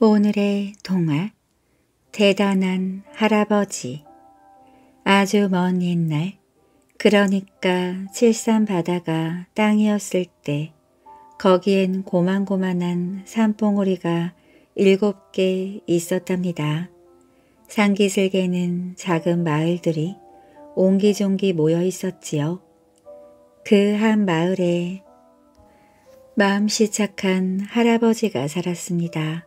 오늘의 동화 대단한 할아버지 아주 먼 옛날 그러니까 칠산 바다가 땅이었을 때 거기엔 고만고만한 산봉우리가 일곱 개 있었답니다. 산기슭에는 작은 마을들이 옹기종기 모여 있었지요. 그 한 마을에 마음씨 착한 할아버지가 살았습니다.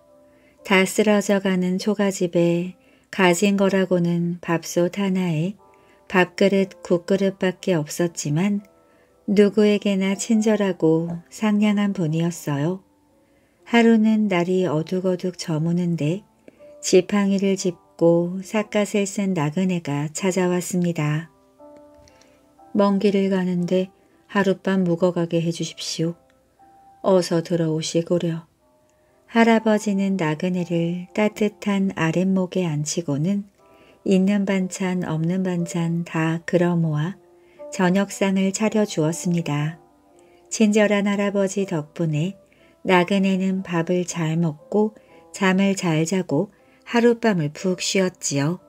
다 쓰러져가는 초가집에 가진 거라고는 밥솥 하나에 밥그릇 국그릇밖에 없었지만 누구에게나 친절하고 상냥한 분이었어요. 하루는 날이 어둑어둑 저무는데 지팡이를 짚고 삿갓을 쓴 나그네가 찾아왔습니다. 먼 길을 가는데 하룻밤 묵어가게 해주십시오. 어서 들어오시고려. 할아버지는 나그네를 따뜻한 아랫목에 앉히고는 있는 반찬 없는 반찬 다그러모아 저녁상을 차려주었습니다. 친절한 할아버지 덕분에 나그네는 밥을 잘 먹고 잠을 잘 자고 하룻밤을 푹 쉬었지요.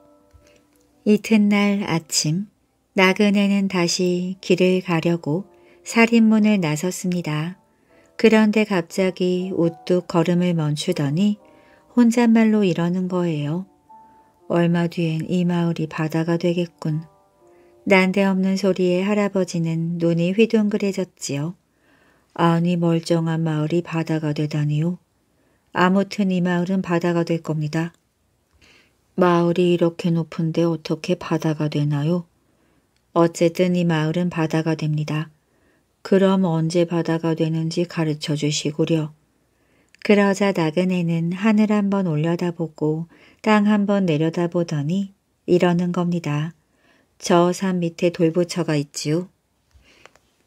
이튿날 아침 나그네는 다시 길을 가려고 살인문을 나섰습니다. 그런데 갑자기 우뚝 걸음을 멈추더니 혼잣말로 이러는 거예요. 얼마 뒤엔 이 마을이 바다가 되겠군. 난데없는 소리에 할아버지는 눈이 휘둥그레졌지요. 아니 멀쩡한 마을이 바다가 되다니요. 아무튼 이 마을은 바다가 될 겁니다. 마을이 이렇게 높은데 어떻게 바다가 되나요? 어쨌든 이 마을은 바다가 됩니다. 그럼 언제 바다가 되는지 가르쳐 주시구려. 그러자 나그네는 하늘 한번 올려다보고 땅 한번 내려다보더니 이러는 겁니다. 저 산 밑에 돌부처가 있지요.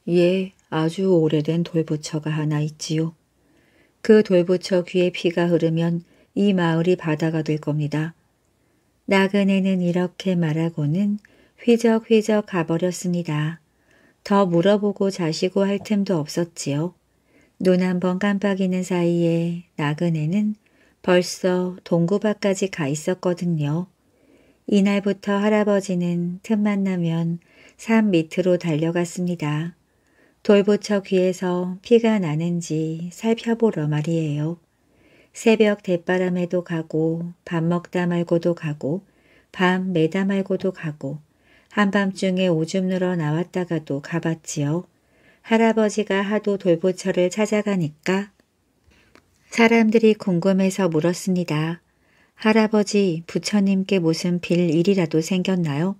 예, 아주 오래된 돌부처가 하나 있지요. 그 돌부처 귀에 피가 흐르면 이 마을이 바다가 될 겁니다. 나그네는 이렇게 말하고는 휘적휘적 가버렸습니다. 더 물어보고 자시고 할 틈도 없었지요. 눈 한 번 깜빡이는 사이에 나그네는 벌써 동구 밖까지 가 있었거든요. 이날부터 할아버지는 틈만 나면 산 밑으로 달려갔습니다. 돌부처 귀에서 피가 나는지 살펴보러 말이에요. 새벽 대바람에도 가고 밥 먹다 말고도 가고 밤 매다 말고도 가고 한밤중에 오줌 누러 나왔다가도 가봤지요. 할아버지가 하도 돌보처를 찾아가니까 사람들이 궁금해서 물었습니다. 할아버지, 부처님께 무슨 빌 일이라도 생겼나요?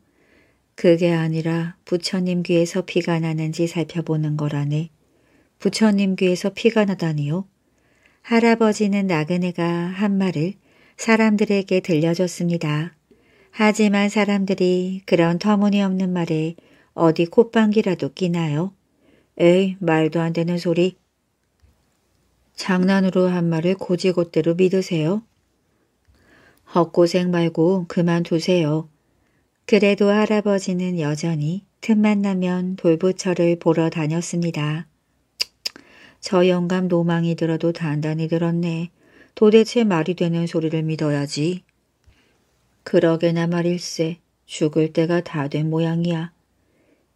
그게 아니라 부처님 귀에서 피가 나는지 살펴보는 거라네. 부처님 귀에서 피가 나다니요? 할아버지는 나그네가 한 말을 사람들에게 들려줬습니다. 하지만 사람들이 그런 터무니없는 말에 어디 콧방귀라도 끼나요? 에이 말도 안 되는 소리. 장난으로 한 말을 고지고대로 믿으세요? 헛고생 말고 그만두세요. 그래도 할아버지는 여전히 틈만 나면 돌부처를 보러 다녔습니다. 저 영감 노망이 들어도 단단히 들었네. 도대체 말이 되는 소리를 믿어야지. 그러게나 말일세 죽을 때가 다 된 모양이야.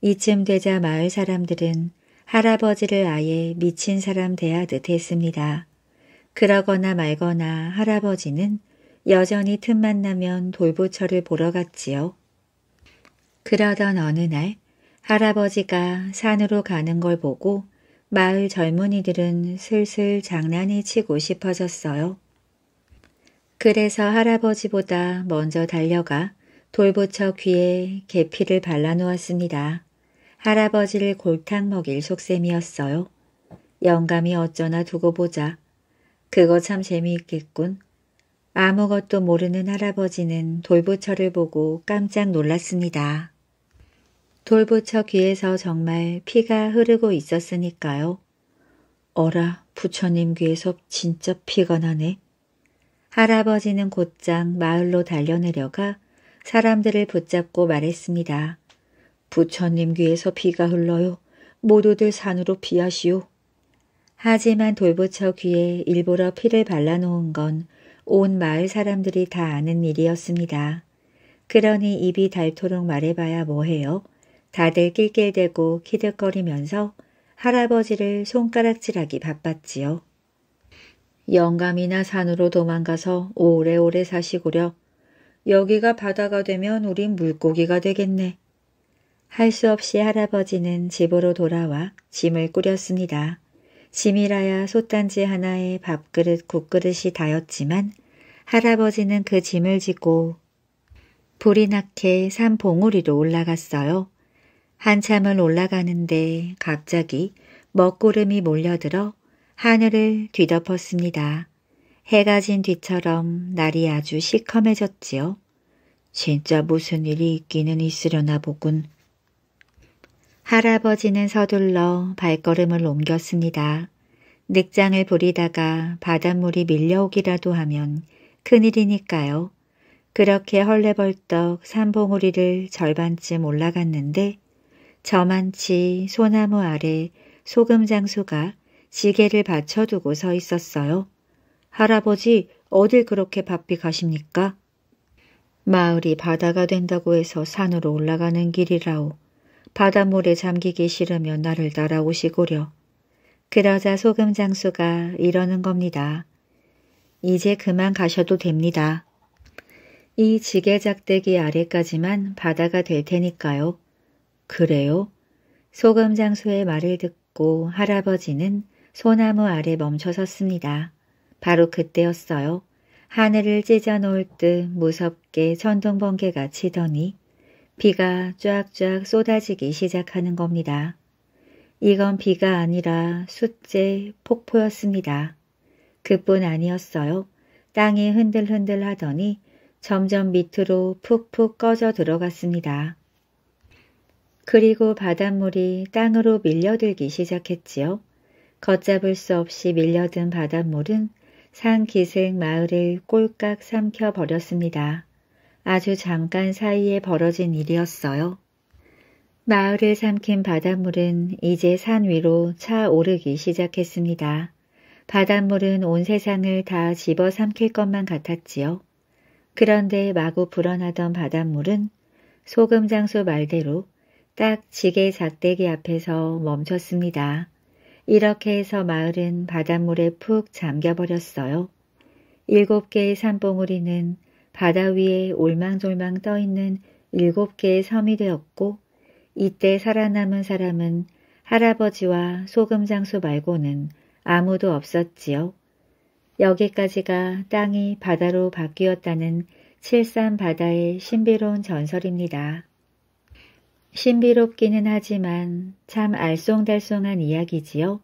이쯤 되자 마을 사람들은 할아버지를 아예 미친 사람 대하듯 했습니다. 그러거나 말거나 할아버지는 여전히 틈만 나면 돌보처를 보러 갔지요. 그러던 어느 날 할아버지가 산으로 가는 걸 보고 마을 젊은이들은 슬슬 장난이 치고 싶어졌어요. 그래서 할아버지보다 먼저 달려가 돌부처 귀에 계피를 발라놓았습니다. 할아버지를 골탕 먹일 속셈이었어요. 영감이 어쩌나 두고 보자. 그거 참 재미있겠군. 아무것도 모르는 할아버지는 돌부처를 보고 깜짝 놀랐습니다. 돌부처 귀에서 정말 피가 흐르고 있었으니까요. 어라, 부처님 귀에서 진짜 피가 나네. 할아버지는 곧장 마을로 달려내려가 사람들을 붙잡고 말했습니다. 부처님 귀에서 비가 흘러요. 모두들 산으로 피하시오. 하지만 돌부처 귀에 일부러 피를 발라놓은 건 온 마을 사람들이 다 아는 일이었습니다. 그러니 입이 닳도록 말해봐야 뭐해요. 다들 낄낄대고 키득거리면서 할아버지를 손가락질하기 바빴지요. 영감이나 산으로 도망가서 오래오래 사시구려. 여기가 바다가 되면 우린 물고기가 되겠네. 할 수 없이 할아버지는 집으로 돌아와 짐을 꾸렸습니다. 짐이라야 솥단지 하나에 밥그릇 국그릇이 다였지만 할아버지는 그 짐을 지고 불이 나게 산 봉우리로 올라갔어요. 한참을 올라가는데 갑자기 먹구름이 몰려들어 하늘을 뒤덮었습니다. 해가 진 뒤처럼 날이 아주 시커매졌지요. 진짜 무슨 일이 있기는 있으려나 보군. 할아버지는 서둘러 발걸음을 옮겼습니다. 늑장을 부리다가 바닷물이 밀려오기라도 하면 큰일이니까요. 그렇게 헐레벌떡 산봉우리를 절반쯤 올라갔는데 저만치 소나무 아래 소금 장수가 지게를 받쳐두고 서 있었어요. 할아버지 어딜 그렇게 바삐 가십니까? 마을이 바다가 된다고 해서 산으로 올라가는 길이라오. 바닷물에 잠기기 싫으면 나를 따라오시고려. 그러자 소금 장수가 이러는 겁니다. 이제 그만 가셔도 됩니다. 이 지게작대기 아래까지만 바다가 될 테니까요. 그래요? 소금 장수의 말을 듣고 할아버지는 소나무 아래 멈춰 섰습니다. 바로 그때였어요. 하늘을 찢어 놓을 듯 무섭게 천둥번개가 치더니 비가 쫙쫙 쏟아지기 시작하는 겁니다. 이건 비가 아니라 숫제 폭포였습니다. 그뿐 아니었어요. 땅이 흔들흔들 하더니 점점 밑으로 푹푹 꺼져 들어갔습니다. 그리고 바닷물이 땅으로 밀려들기 시작했지요. 걷잡을 수 없이 밀려든 바닷물은 산기슭 마을을 꼴깍 삼켜 버렸습니다. 아주 잠깐 사이에 벌어진 일이었어요. 마을을 삼킨 바닷물은 이제 산 위로 차오르기 시작했습니다. 바닷물은 온 세상을 다 집어삼킬 것만 같았지요. 그런데 마구 불어나던 바닷물은 소금장수 말대로 딱 지게 작대기 앞에서 멈췄습니다. 이렇게 해서 마을은 바닷물에 푹 잠겨버렸어요. 일곱 개의 산봉우리는 바다 위에 올망졸망 떠있는 일곱 개의 섬이 되었고 이때 살아남은 사람은 할아버지와 소금 장수 말고는 아무도 없었지요. 여기까지가 땅이 바다로 바뀌었다는 칠산 바다의 신비로운 전설입니다. 신비롭기는 하지만 참 알쏭달쏭한 이야기지요.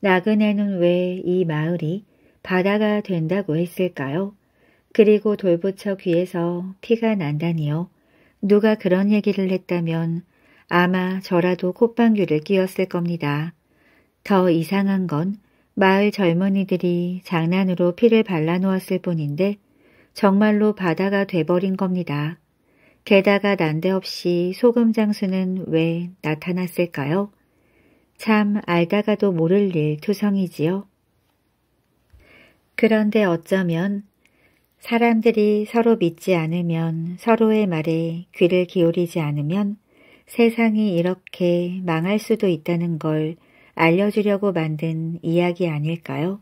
나그네는 왜 이 마을이 바다가 된다고 했을까요? 그리고 돌부처 귀에서 피가 난다니요. 누가 그런 얘기를 했다면 아마 저라도 콧방귀를 뀌었을 겁니다. 더 이상한 건 마을 젊은이들이 장난으로 피를 발라놓았을 뿐인데 정말로 바다가 돼버린 겁니다. 게다가 난데없이 소금 장수는 왜 나타났을까요? 참 알다가도 모를 일 투성이지요. 그런데 어쩌면 사람들이 서로 믿지 않으면 서로의 말에 귀를 기울이지 않으면 세상이 이렇게 망할 수도 있다는 걸 알려주려고 만든 이야기 아닐까요?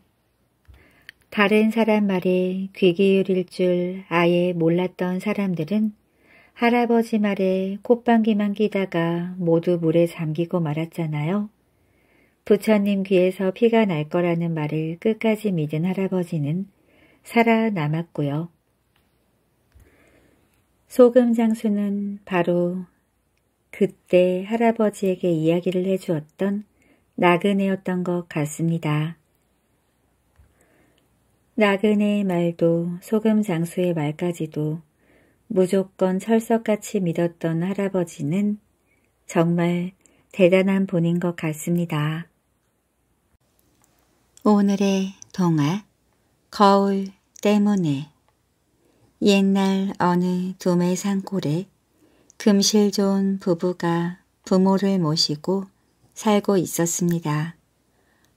다른 사람 말에 귀 기울일 줄 아예 몰랐던 사람들은 할아버지 말에 콧방귀만 끼다가 모두 물에 잠기고 말았잖아요. 부처님 귀에서 피가 날 거라는 말을 끝까지 믿은 할아버지는 살아남았고요. 소금 장수는 바로 그때 할아버지에게 이야기를 해주었던 나그네였던 것 같습니다. 나그네의 말도 소금 장수의 말까지도 무조건 철석같이 믿었던 할아버지는 정말 대단한 분인 것 같습니다. 오늘의 동화 거울 때문에 옛날 어느 도매 산골에 금실 좋은 부부가 부모를 모시고 살고 있었습니다.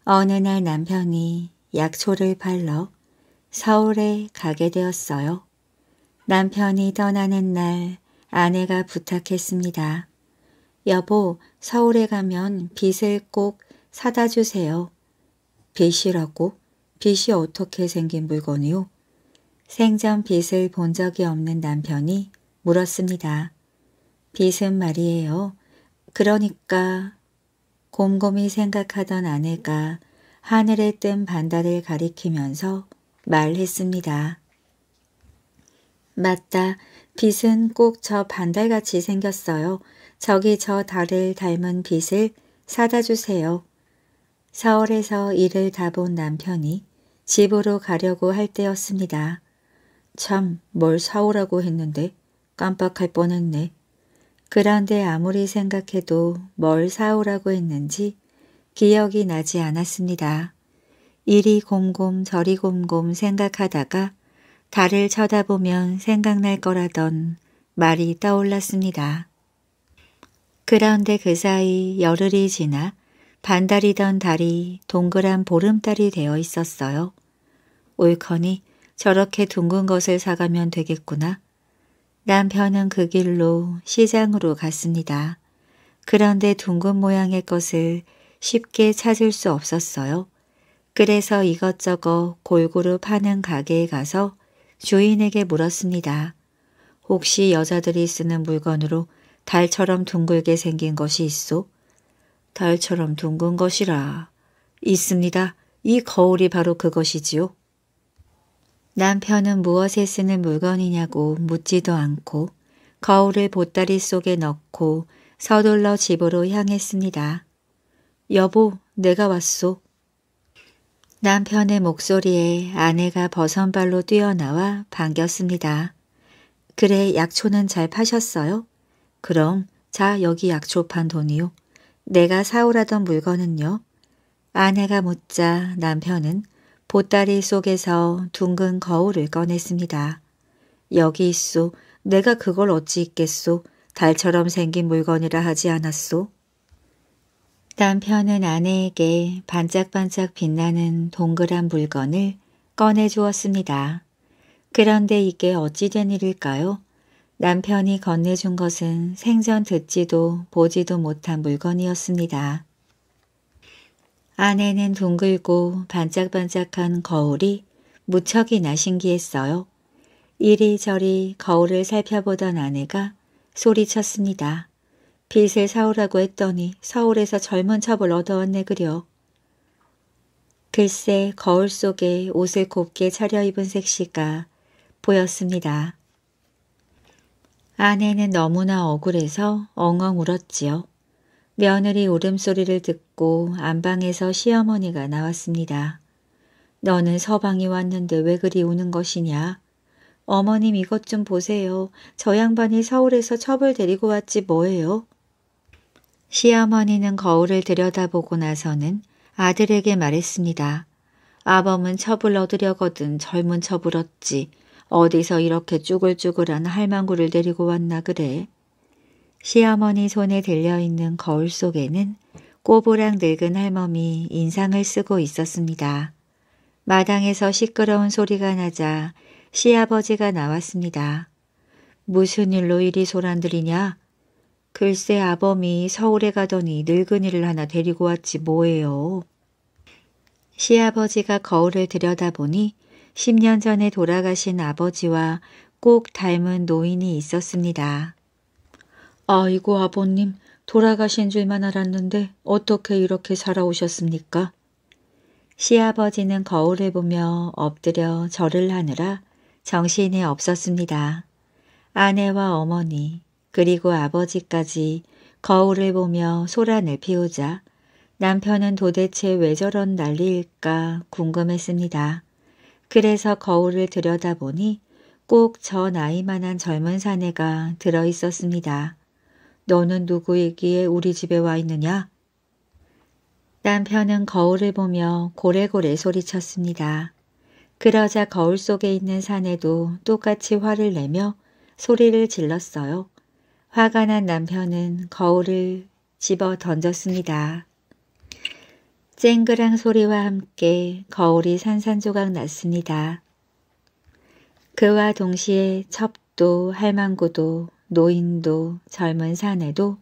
어느 날 남편이 약초를 팔러 서울에 가게 되었어요. 남편이 떠나는 날 아내가 부탁했습니다. 여보, 서울에 가면 빚을꼭 사다 주세요. 빗이라고? 빗이 어떻게 생긴 물건이요? 생전 빚을본 적이 없는 남편이 물었습니다. 빚은 말이에요. 그러니까 곰곰이 생각하던 아내가 하늘에 뜬 반달을 가리키면서 말했습니다. 맞다. 빛은 꼭 저 반달같이 생겼어요. 저기 저 달을 닮은 빛을 사다 주세요. 서울에서 일을 다 본 남편이 집으로 가려고 할 때였습니다. 참 뭘 사오라고 했는데 깜빡할 뻔했네. 그런데 아무리 생각해도 뭘 사오라고 했는지 기억이 나지 않았습니다. 이리 곰곰 저리 곰곰 생각하다가 달을 쳐다보면 생각날 거라던 말이 떠올랐습니다. 그런데 그 사이 열흘이 지나 반달이던 달이 동그란 보름달이 되어 있었어요. 옳거니 저렇게 둥근 것을 사가면 되겠구나. 남편은 그 길로 시장으로 갔습니다. 그런데 둥근 모양의 것을 쉽게 찾을 수 없었어요. 그래서 이것저것 골고루 파는 가게에 가서 주인에게 물었습니다. 혹시 여자들이 쓰는 물건으로 달처럼 둥글게 생긴 것이 있소? 달처럼 둥근 것이라. 있습니다. 이 거울이 바로 그것이지요. 남편은 무엇에 쓰는 물건이냐고 묻지도 않고 거울을 보따리 속에 넣고 서둘러 집으로 향했습니다. 여보, 내가 왔소. 남편의 목소리에 아내가 벗선발로 뛰어나와 반겼습니다. 그래 약초는 잘 파셨어요? 그럼 자 여기 약초 판 돈이요. 내가 사오라던 물건은요? 아내가 묻자 남편은 보따리 속에서 둥근 거울을 꺼냈습니다. 여기 있소. 내가 그걸 어찌 있겠소. 달처럼 생긴 물건이라 하지 않았소. 남편은 아내에게 반짝반짝 빛나는 동그란 물건을 꺼내 주었습니다. 그런데 이게 어찌 된 일일까요? 남편이 건네준 것은 생전 듣지도 보지도 못한 물건이었습니다. 아내는 둥글고 반짝반짝한 거울이 무척이나 신기했어요. 이리저리 거울을 살펴보던 아내가 소리쳤습니다. 빚을 사오라고 했더니 서울에서 젊은 첩을 얻어왔네 그려. 글쎄 거울 속에 옷을 곱게 차려입은 색시가 보였습니다. 아내는 너무나 억울해서 엉엉 울었지요. 며느리 울음소리를 듣고 안방에서 시어머니가 나왔습니다. 너는 서방이 왔는데 왜 그리 우는 것이냐? 어머님 이것 좀 보세요. 저 양반이 서울에서 첩을 데리고 왔지 뭐예요? 시어머니는 거울을 들여다보고 나서는 아들에게 말했습니다. 아범은 첩을 얻으려거든 젊은 첩을 얻지 어디서 이렇게 쭈글쭈글한 할망구를 데리고 왔나 그래. 시어머니 손에 들려있는 거울 속에는 꼬부랑 늙은 할멈이 인상을 쓰고 있었습니다. 마당에서 시끄러운 소리가 나자 시아버지가 나왔습니다. 무슨 일로 이리 소란들이냐? 글쎄 아범이 서울에 가더니 늙은이를 하나 데리고 왔지 뭐예요. 시아버지가 거울을 들여다보니 10년 전에 돌아가신 아버지와 꼭 닮은 노인이 있었습니다. 아이고 아버님 돌아가신 줄만 알았는데 어떻게 이렇게 살아오셨습니까? 시아버지는 거울을 보며 엎드려 절을 하느라 정신이 없었습니다. 아내와 어머니, 그리고 아버지까지 거울을 보며 소란을 피우자 남편은 도대체 왜 저런 난리일까 궁금했습니다. 그래서 거울을 들여다보니 꼭 저 나이만한 젊은 사내가 들어있었습니다. 너는 누구이기에 우리 집에 와 있느냐? 남편은 거울을 보며 고래고래 소리쳤습니다. 그러자 거울 속에 있는 사내도 똑같이 화를 내며 소리를 질렀어요. 화가 난 남편은 거울을 집어 던졌습니다. 쨍그랑 소리와 함께 거울이 산산조각 났습니다. 그와 동시에 첩도 할망구도 노인도 젊은 사내도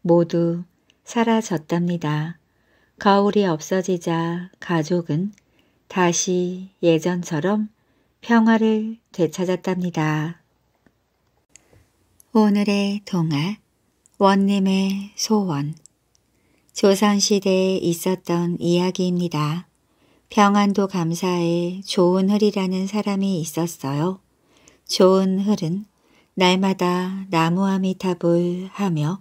모두 사라졌답니다. 거울이 없어지자 가족은 다시 예전처럼 평화를 되찾았답니다. 오늘의 동화 원님의 소원 조선시대에 있었던 이야기입니다. 평안도 감사에 좋은흘이라는 사람이 있었어요. 좋은흘은 날마다 나무아미탑을 하며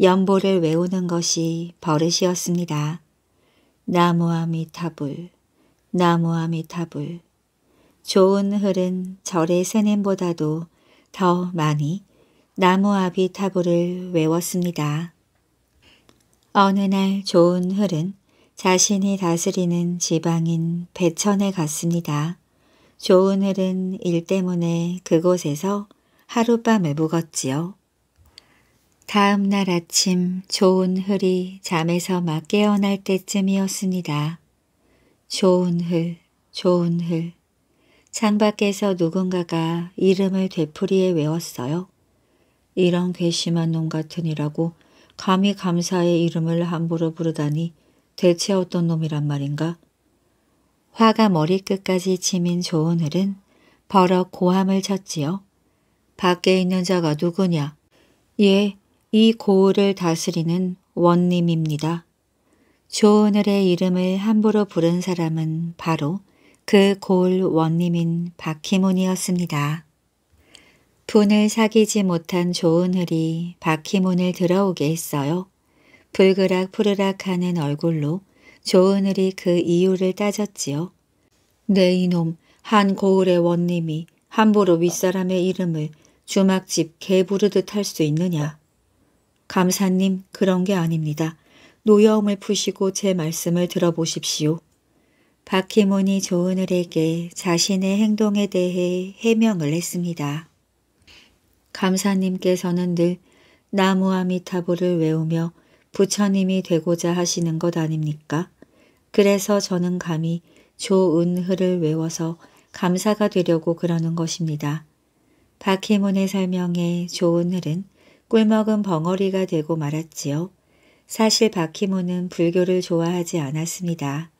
연보를 외우는 것이 버릇이었습니다. 나무아미탑을, 나무아미탑을 좋은흘은 절의 스님보다도 더 많이 나무아비 타불을 외웠습니다. 어느 날 좋은 흐은 자신이 다스리는 지방인 배천에 갔습니다. 좋은 흐은일 때문에 그곳에서 하룻밤을 묵었지요. 다음 날 아침 좋은 흐이 잠에서 막 깨어날 때쯤이었습니다. 좋은 흘, 좋은 흘. 창밖에서 누군가가 이름을 되풀이에 외웠어요. 이런 괘씸한 놈 같으니라고 감히 감사의 이름을 함부로 부르다니 대체 어떤 놈이란 말인가? 화가 머리끝까지 치민 조은을은 버럭 고함을 쳤지요. 밖에 있는 자가 누구냐? 예, 이 고을을 다스리는 원님입니다. 조은을의 이름을 함부로 부른 사람은 바로 그 고을 원님인 박희문이었습니다. 돈을 사귀지 못한 좋은 흘이 바퀴문을 들어오게 했어요. 불그락 푸르락하는 얼굴로 좋은 흘이 그 이유를 따졌지요. 네 이놈 한 고을의 원님이 함부로 윗사람의 이름을 주막집 개 부르듯 할 수 있느냐. 감사님 그런 게 아닙니다. 노여움을 푸시고 제 말씀을 들어보십시오. 박희문이 조은을에게 자신의 행동에 대해 해명을 했습니다. 감사님께서는 늘 나무아미타보를 외우며 부처님이 되고자 하시는 것 아닙니까? 그래서 저는 감히 조은흐를 외워서 감사가 되려고 그러는 것입니다. 박희문의 설명에 조은흐는 꿀먹은 벙어리가 되고 말았지요. 사실 박희문은 불교를 좋아하지 않았습니다.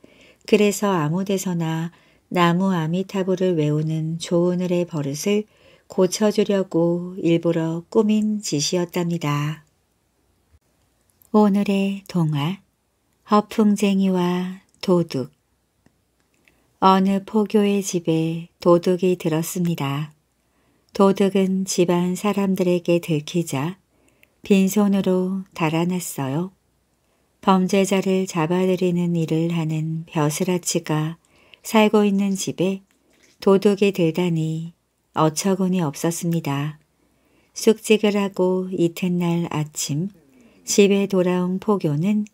그래서 아무 데서나 나무 아미타불을 외우는 조은을의 버릇을 고쳐주려고 일부러 꾸민 짓이었답니다. 오늘의 동화 허풍쟁이와 도둑 어느 포교의 집에 도둑이 들었습니다. 도둑은 집안 사람들에게 들키자 빈손으로 달아났어요. 범죄자를 잡아들이는 일을 하는 벼슬아치가 살고 있는 집에 도둑이 들다니 어처구니 없었습니다. 숙직을 하고 이튿날 아침 집에 돌아온 포교는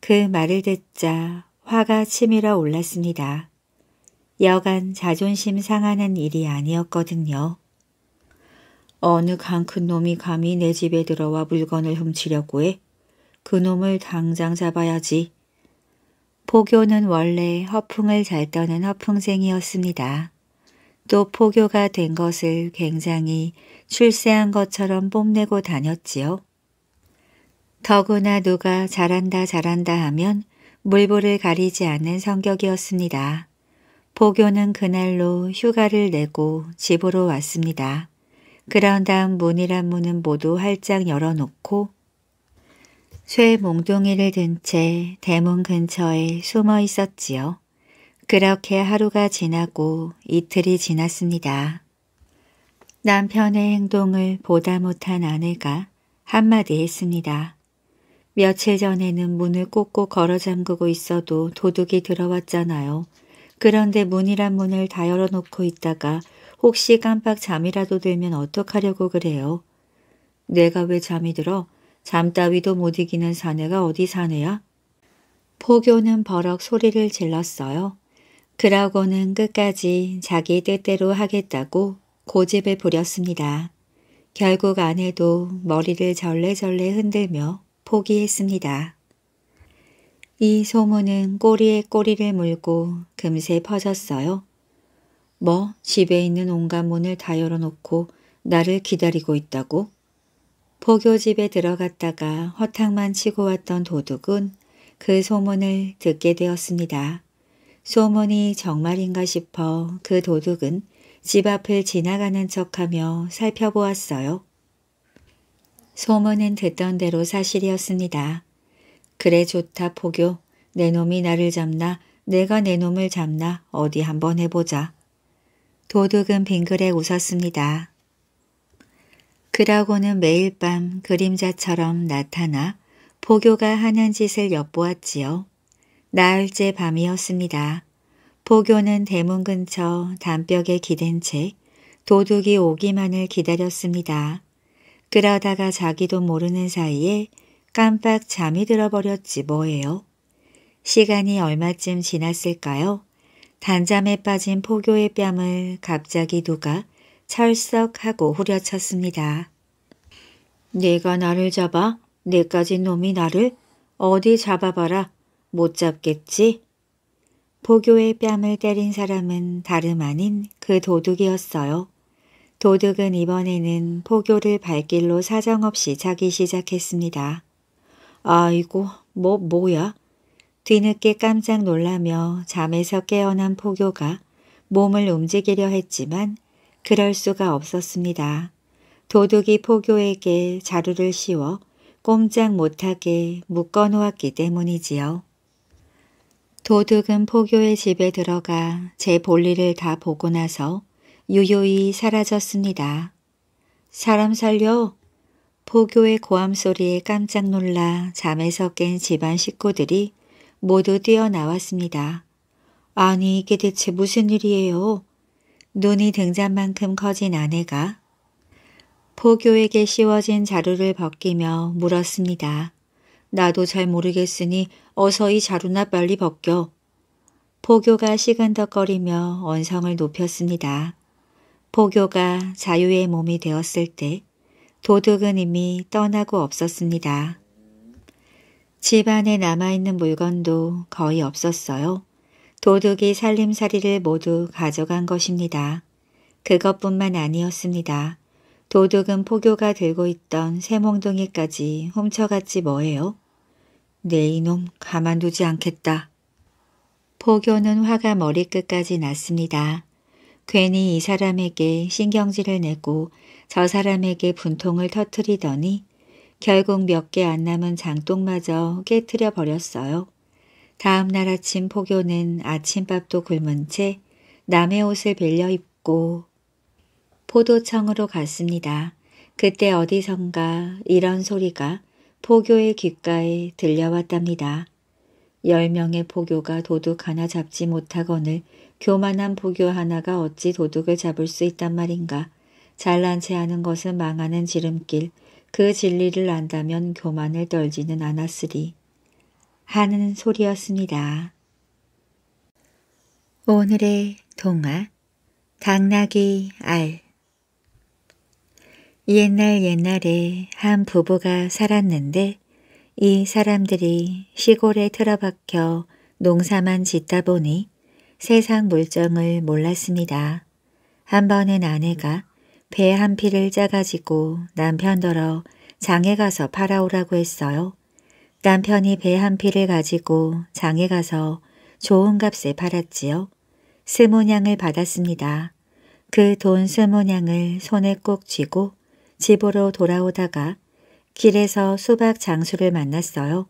그 말을 듣자 화가 치밀어 올랐습니다. 여간 자존심 상하는 일이 아니었거든요. 어느 강큰 놈이 감히 내 집에 들어와 물건을 훔치려고 해? 그 놈을 당장 잡아야지. 포교는 원래 허풍을 잘 떠는 허풍생이었습니다. 또 포교가 된 것을 굉장히 출세한 것처럼 뽐내고 다녔지요. 더구나 누가 잘한다 잘한다 하면 물보를 가리지 않는 성격이었습니다. 포교는 그날로 휴가를 내고 집으로 왔습니다. 그런 다음 문이란 문은 모두 활짝 열어놓고 쇠 몽둥이를 든 채 대문 근처에 숨어 있었지요. 그렇게 하루가 지나고 이틀이 지났습니다. 남편의 행동을 보다 못한 아내가 한마디 했습니다. 며칠 전에는 문을 꼭꼭 걸어 잠그고 있어도 도둑이 들어왔잖아요. 그런데 문이란 문을 다 열어놓고 있다가 혹시 깜빡 잠이라도 들면 어떡하려고 그래요. 내가 왜 잠이 들어? 잠 따위도 못 이기는 사내가 어디 사내야? 포교는 버럭 소리를 질렀어요. 그러고는 끝까지 자기 뜻대로 하겠다고 고집을 부렸습니다. 결국 아내도 머리를 절레절레 흔들며 포기했습니다. 이 소문은 꼬리에 꼬리를 물고 금세 퍼졌어요. 뭐 집에 있는 온갖 문을 다 열어놓고 나를 기다리고 있다고? 포교집에 들어갔다가 허탕만 치고 왔던 도둑은 그 소문을 듣게 되었습니다. 소문이 정말인가 싶어 그 도둑은 집 앞을 지나가는 척하며 살펴보았어요. 소문은 듣던 대로 사실이었습니다. 그래 좋다 포교. 내 놈이 나를 잡나 내가 내 놈을 잡나 어디 한번 해보자. 도둑은 빙그레 웃었습니다. 그러고는 매일 밤 그림자처럼 나타나 포교가 하는 짓을 엿보았지요. 나흘째 밤이었습니다. 포교는 대문 근처 담벽에 기댄 채 도둑이 오기만을 기다렸습니다. 그러다가 자기도 모르는 사이에 깜빡 잠이 들어버렸지 뭐예요. 시간이 얼마쯤 지났을까요? 단잠에 빠진 포교의 뺨을 갑자기 누가 철썩하고 후려쳤습니다. 내가 나를 잡아? 내까진 놈이 나를? 어디 잡아봐라. 못 잡겠지? 포교의 뺨을 때린 사람은 다름 아닌 그 도둑이었어요. 도둑은 이번에는 포교를 발길로 사정없이 차기 시작했습니다. 아이고, 뭐, 뭐야? 뒤늦게 깜짝 놀라며 잠에서 깨어난 포교가 몸을 움직이려 했지만 그럴 수가 없었습니다. 도둑이 포교에게 자루를 씌워 꼼짝 못하게 묶어놓았기 때문이지요. 도둑은 포교의 집에 들어가 제 볼일을 다 보고 나서 유유히 사라졌습니다. 사람 살려! 포교의 고함 소리에 깜짝 놀라 잠에서 깬 집안 식구들이 모두 뛰어나왔습니다. 아니 이게 대체 무슨 일이에요? 눈이 등잔만큼 커진 아내가 포교에게 씌워진 자루를 벗기며 물었습니다. 나도 잘 모르겠으니 어서 이 자루나 빨리 벗겨. 포교가 시간덕거리며 언성을 높였습니다. 포교가 자유의 몸이 되었을 때 도둑은 이미 떠나고 없었습니다. 집안에 남아있는 물건도 거의 없었어요. 도둑이 살림살이를 모두 가져간 것입니다. 그것뿐만 아니었습니다. 도둑은 포교가 들고 있던 새몽둥이까지 훔쳐갔지 뭐예요? 네 이놈 가만두지 않겠다. 포교는 화가 머리끝까지 났습니다. 괜히 이 사람에게 신경질을 내고 저 사람에게 분통을 터트리더니 결국 몇 개 안 남은 장독마저 깨트려 버렸어요. 다음 날 아침 포교는 아침밥도 굶은 채 남의 옷을 빌려 입고 포도청으로 갔습니다. 그때 어디선가 이런 소리가 포교의 귓가에 들려왔답니다. 열 명의 포교가 도둑 하나 잡지 못하거늘 교만한 포교 하나가 어찌 도둑을 잡을 수 있단 말인가. 잘난 체 하는 것은 망하는 지름길. 그 진리를 안다면 교만을 떨지는 않았으리. 하는 소리였습니다. 오늘의 동화 당나귀 알 옛날 옛날에 한 부부가 살았는데 이 사람들이 시골에 틀어박혀 농사만 짓다 보니 세상 물정을 몰랐습니다. 한 번은 아내가 배 한 피를 짜가지고 남편더러 장에 가서 팔아오라고 했어요. 남편이 배 한 피를 가지고 장에 가서 좋은 값에 팔았지요. 스모냥을 받았습니다. 그 돈 스모냥을 손에 꼭 쥐고 집으로 돌아오다가 길에서 수박 장수를 만났어요.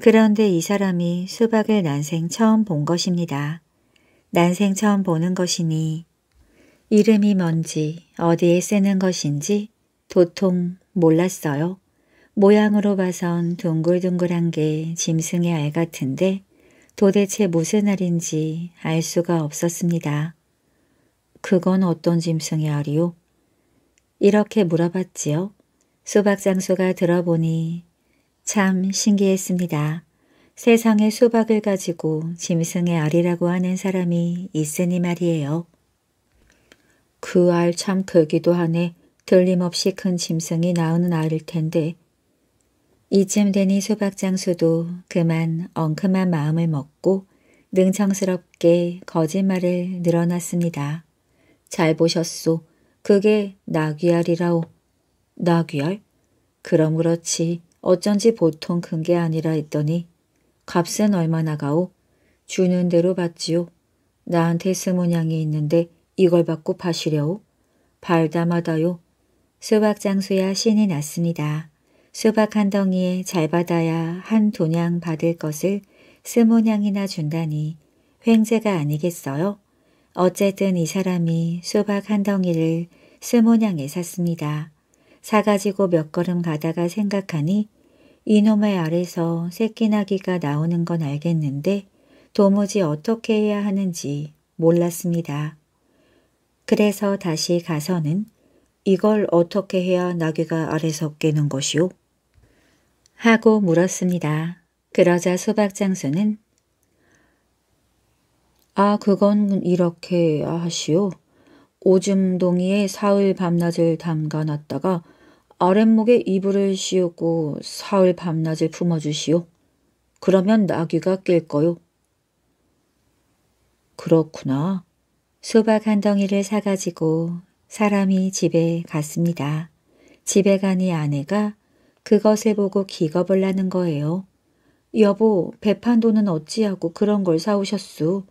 그런데 이 사람이 수박을 난생 처음 본 것입니다. 난생 처음 보는 것이니 이름이 뭔지 어디에 쓰는 것인지 도통 몰랐어요. 모양으로 봐선 둥글둥글한 게 짐승의 알 같은데 도대체 무슨 알인지 알 수가 없었습니다. 그건 어떤 짐승의 알이요? 이렇게 물어봤지요. 수박장수가 들어보니 참 신기했습니다. 세상에 수박을 가지고 짐승의 알이라고 하는 사람이 있으니 말이에요. 그 알 참 크기도 하네. 들림없이 큰 짐승이 나오는 알일 텐데. 이쯤 되니 수박장수도 그만 엉큼한 마음을 먹고 능청스럽게 거짓말을 늘어놨습니다. 잘 보셨소. 그게 나귀알이라오. 나귀알? 그럼 그렇지. 어쩐지 보통 큰 게 아니라 했더니 값은 얼마나 가오? 주는 대로 받지요. 나한테 스무냥이 있는데 이걸 받고 파시려오? 발담하다요. 수박 장수야 신이 났습니다. 수박 한 덩이에 잘 받아야 한 도냥 받을 것을 스무냥이나 준다니 횡재가 아니겠어요? 어쨌든 이 사람이 수박 한 덩이를 스모냥에 샀습니다. 사가지고 몇 걸음 가다가 생각하니 이놈의 알에서 새끼나기가 나오는 건 알겠는데 도무지 어떻게 해야 하는지 몰랐습니다. 그래서 다시 가서는 이걸 어떻게 해야 나귀가 알에서 깨는 것이오? 하고 물었습니다. 그러자 수박장수는 아 그건 이렇게 하시오. 오줌동이에 사흘 밤낮을 담가놨다가 아랫목에 이불을 씌우고 사흘 밤낮을 품어주시오. 그러면 나귀가 깰 거요. 그렇구나. 수박 한 덩이를 사가지고 사람이 집에 갔습니다. 집에 가니 아내가 그것을 보고 기겁을 하는 거예요. 여보, 배판도는 어찌하고 그런 걸 사오셨수?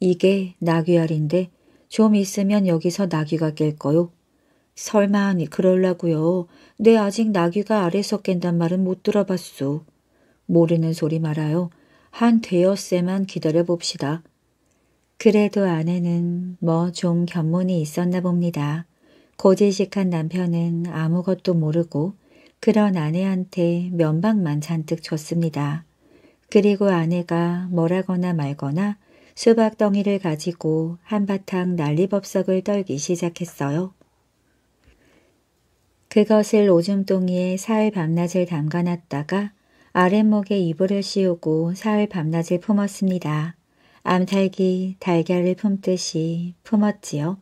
이게 나귀알인데 좀 있으면 여기서 나귀가 깰 거요. 설마 그럴라고요. 내 아직 나귀가 아래서 깬단 말은 못 들어봤소. 모르는 소리 말아요. 한 대여세만 기다려봅시다. 그래도 아내는 뭐 좀 견문이 있었나 봅니다. 고지식한 남편은 아무것도 모르고 그런 아내한테 면박만 잔뜩 줬습니다. 그리고 아내가 뭐라거나 말거나 수박덩이를 가지고 한바탕 난리법석을 떨기 시작했어요. 그것을 오줌덩이에 사흘 밤낮을 담가놨다가 아랫목에 이불을 씌우고 사흘 밤낮을 품었습니다. 암탈기 달걀을 품듯이 품었지요.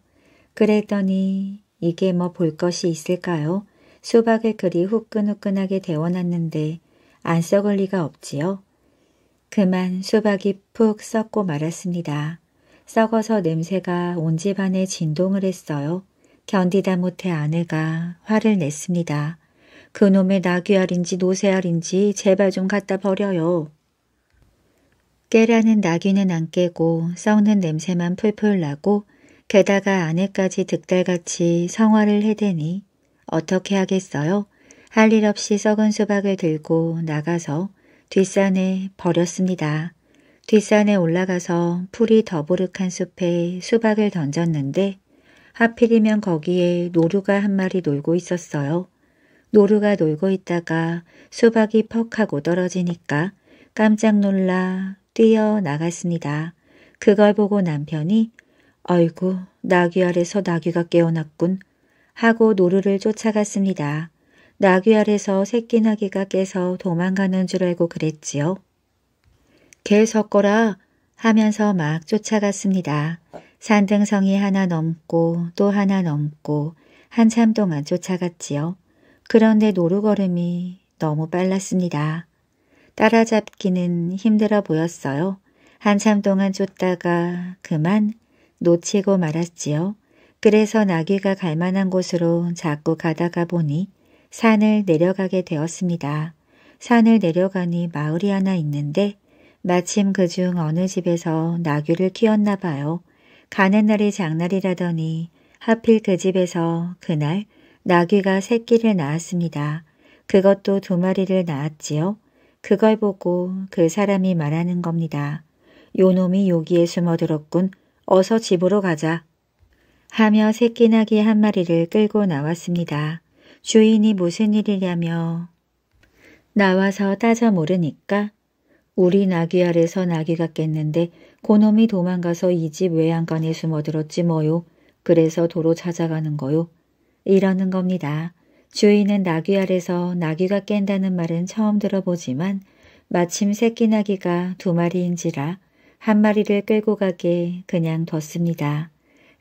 그랬더니 이게 뭐 볼 것이 있을까요? 수박을 그리 후끈후끈하게 데워놨는데 안 썩을 리가 없지요. 그만 수박이 푹 썩고 말았습니다. 썩어서 냄새가 온 집안에 진동을 했어요. 견디다 못해 아내가 화를 냈습니다. 그놈의 나귀알인지 노새알인지 제발 좀 갖다 버려요. 깨라는 나귀는 안 깨고 썩는 냄새만 풀풀 나고 게다가 아내까지 득달같이 성화를 해대니 어떻게 하겠어요? 할 일 없이 썩은 수박을 들고 나가서 뒷산에 버렸습니다. 뒷산에 올라가서 풀이 더부룩한 숲에 수박을 던졌는데 하필이면 거기에 노루가 한 마리 놀고 있었어요. 노루가 놀고 있다가 수박이 퍽 하고 떨어지니까 깜짝 놀라 뛰어나갔습니다. 그걸 보고 남편이 아이고 나귀 아래서 나귀가 깨어났군 하고 노루를 쫓아갔습니다. 나귀 아래서 새끼 나귀가 깨서 도망가는 줄 알고 그랬지요. 개 섞어라 하면서 막 쫓아갔습니다. 산등성이 하나 넘고 또 하나 넘고 한참 동안 쫓아갔지요. 그런데 노루걸음이 너무 빨랐습니다. 따라잡기는 힘들어 보였어요. 한참 동안 쫓다가 그만 놓치고 말았지요. 그래서 나귀가 갈만한 곳으로 자꾸 가다가 보니 산을 내려가게 되었습니다. 산을 내려가니 마을이 하나 있는데 마침 그 중 어느 집에서 나귀를 키웠나 봐요. 가는 날이 장날이라더니 하필 그 집에서 그날 나귀가 새끼를 낳았습니다. 그것도 두 마리를 낳았지요. 그걸 보고 그 사람이 말하는 겁니다. 요놈이 여기에 숨어들었군. 어서 집으로 가자. 하며 새끼나귀한 마리를 끌고 나왔습니다. 주인이 무슨 일이냐며 나와서 따져 모르니까 우리 나귀 알에서 나귀가 깼는데 고놈이 도망가서 이 집 외양간에 숨어들었지 뭐요. 그래서 도로 찾아가는 거요. 이러는 겁니다. 주인은 나귀 알에서 나귀가 깬다는 말은 처음 들어보지만 마침 새끼 나귀가 두 마리인지라 한 마리를 끌고 가게 그냥 뒀습니다.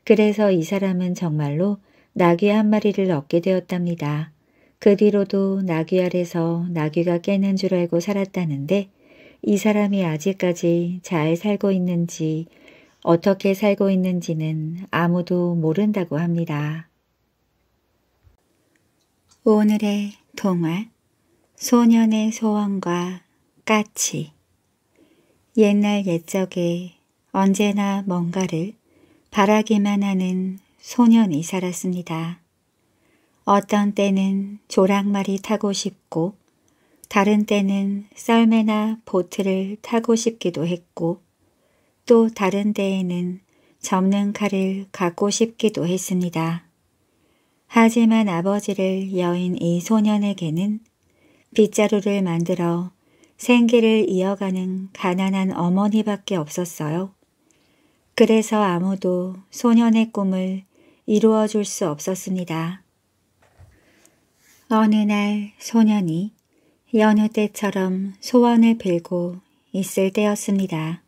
그래서 이 사람은 정말로 나귀 한 마리를 얻게 되었답니다. 그 뒤로도 나귀 알에서 나귀가 깨는 줄 알고 살았다는데 이 사람이 아직까지 잘 살고 있는지 어떻게 살고 있는지는 아무도 모른다고 합니다. 오늘의 동화 소년의 소원과 까치 옛날 옛적에 언제나 뭔가를 바라기만 하는 소년이 살았습니다. 어떤 때는 조랑말이 타고 싶고 다른 때는 썰매나 보트를 타고 싶기도 했고 또 다른 때에는 접는 칼을 갖고 싶기도 했습니다. 하지만 아버지를 여인 이 소년에게는 빗자루를 만들어 생계를 이어가는 가난한 어머니밖에 없었어요. 그래서 아무도 소년의 꿈을 이루어줄 수 없었습니다. 어느 날 소년이 여느 때처럼 소원을 빌고 있을 때였습니다.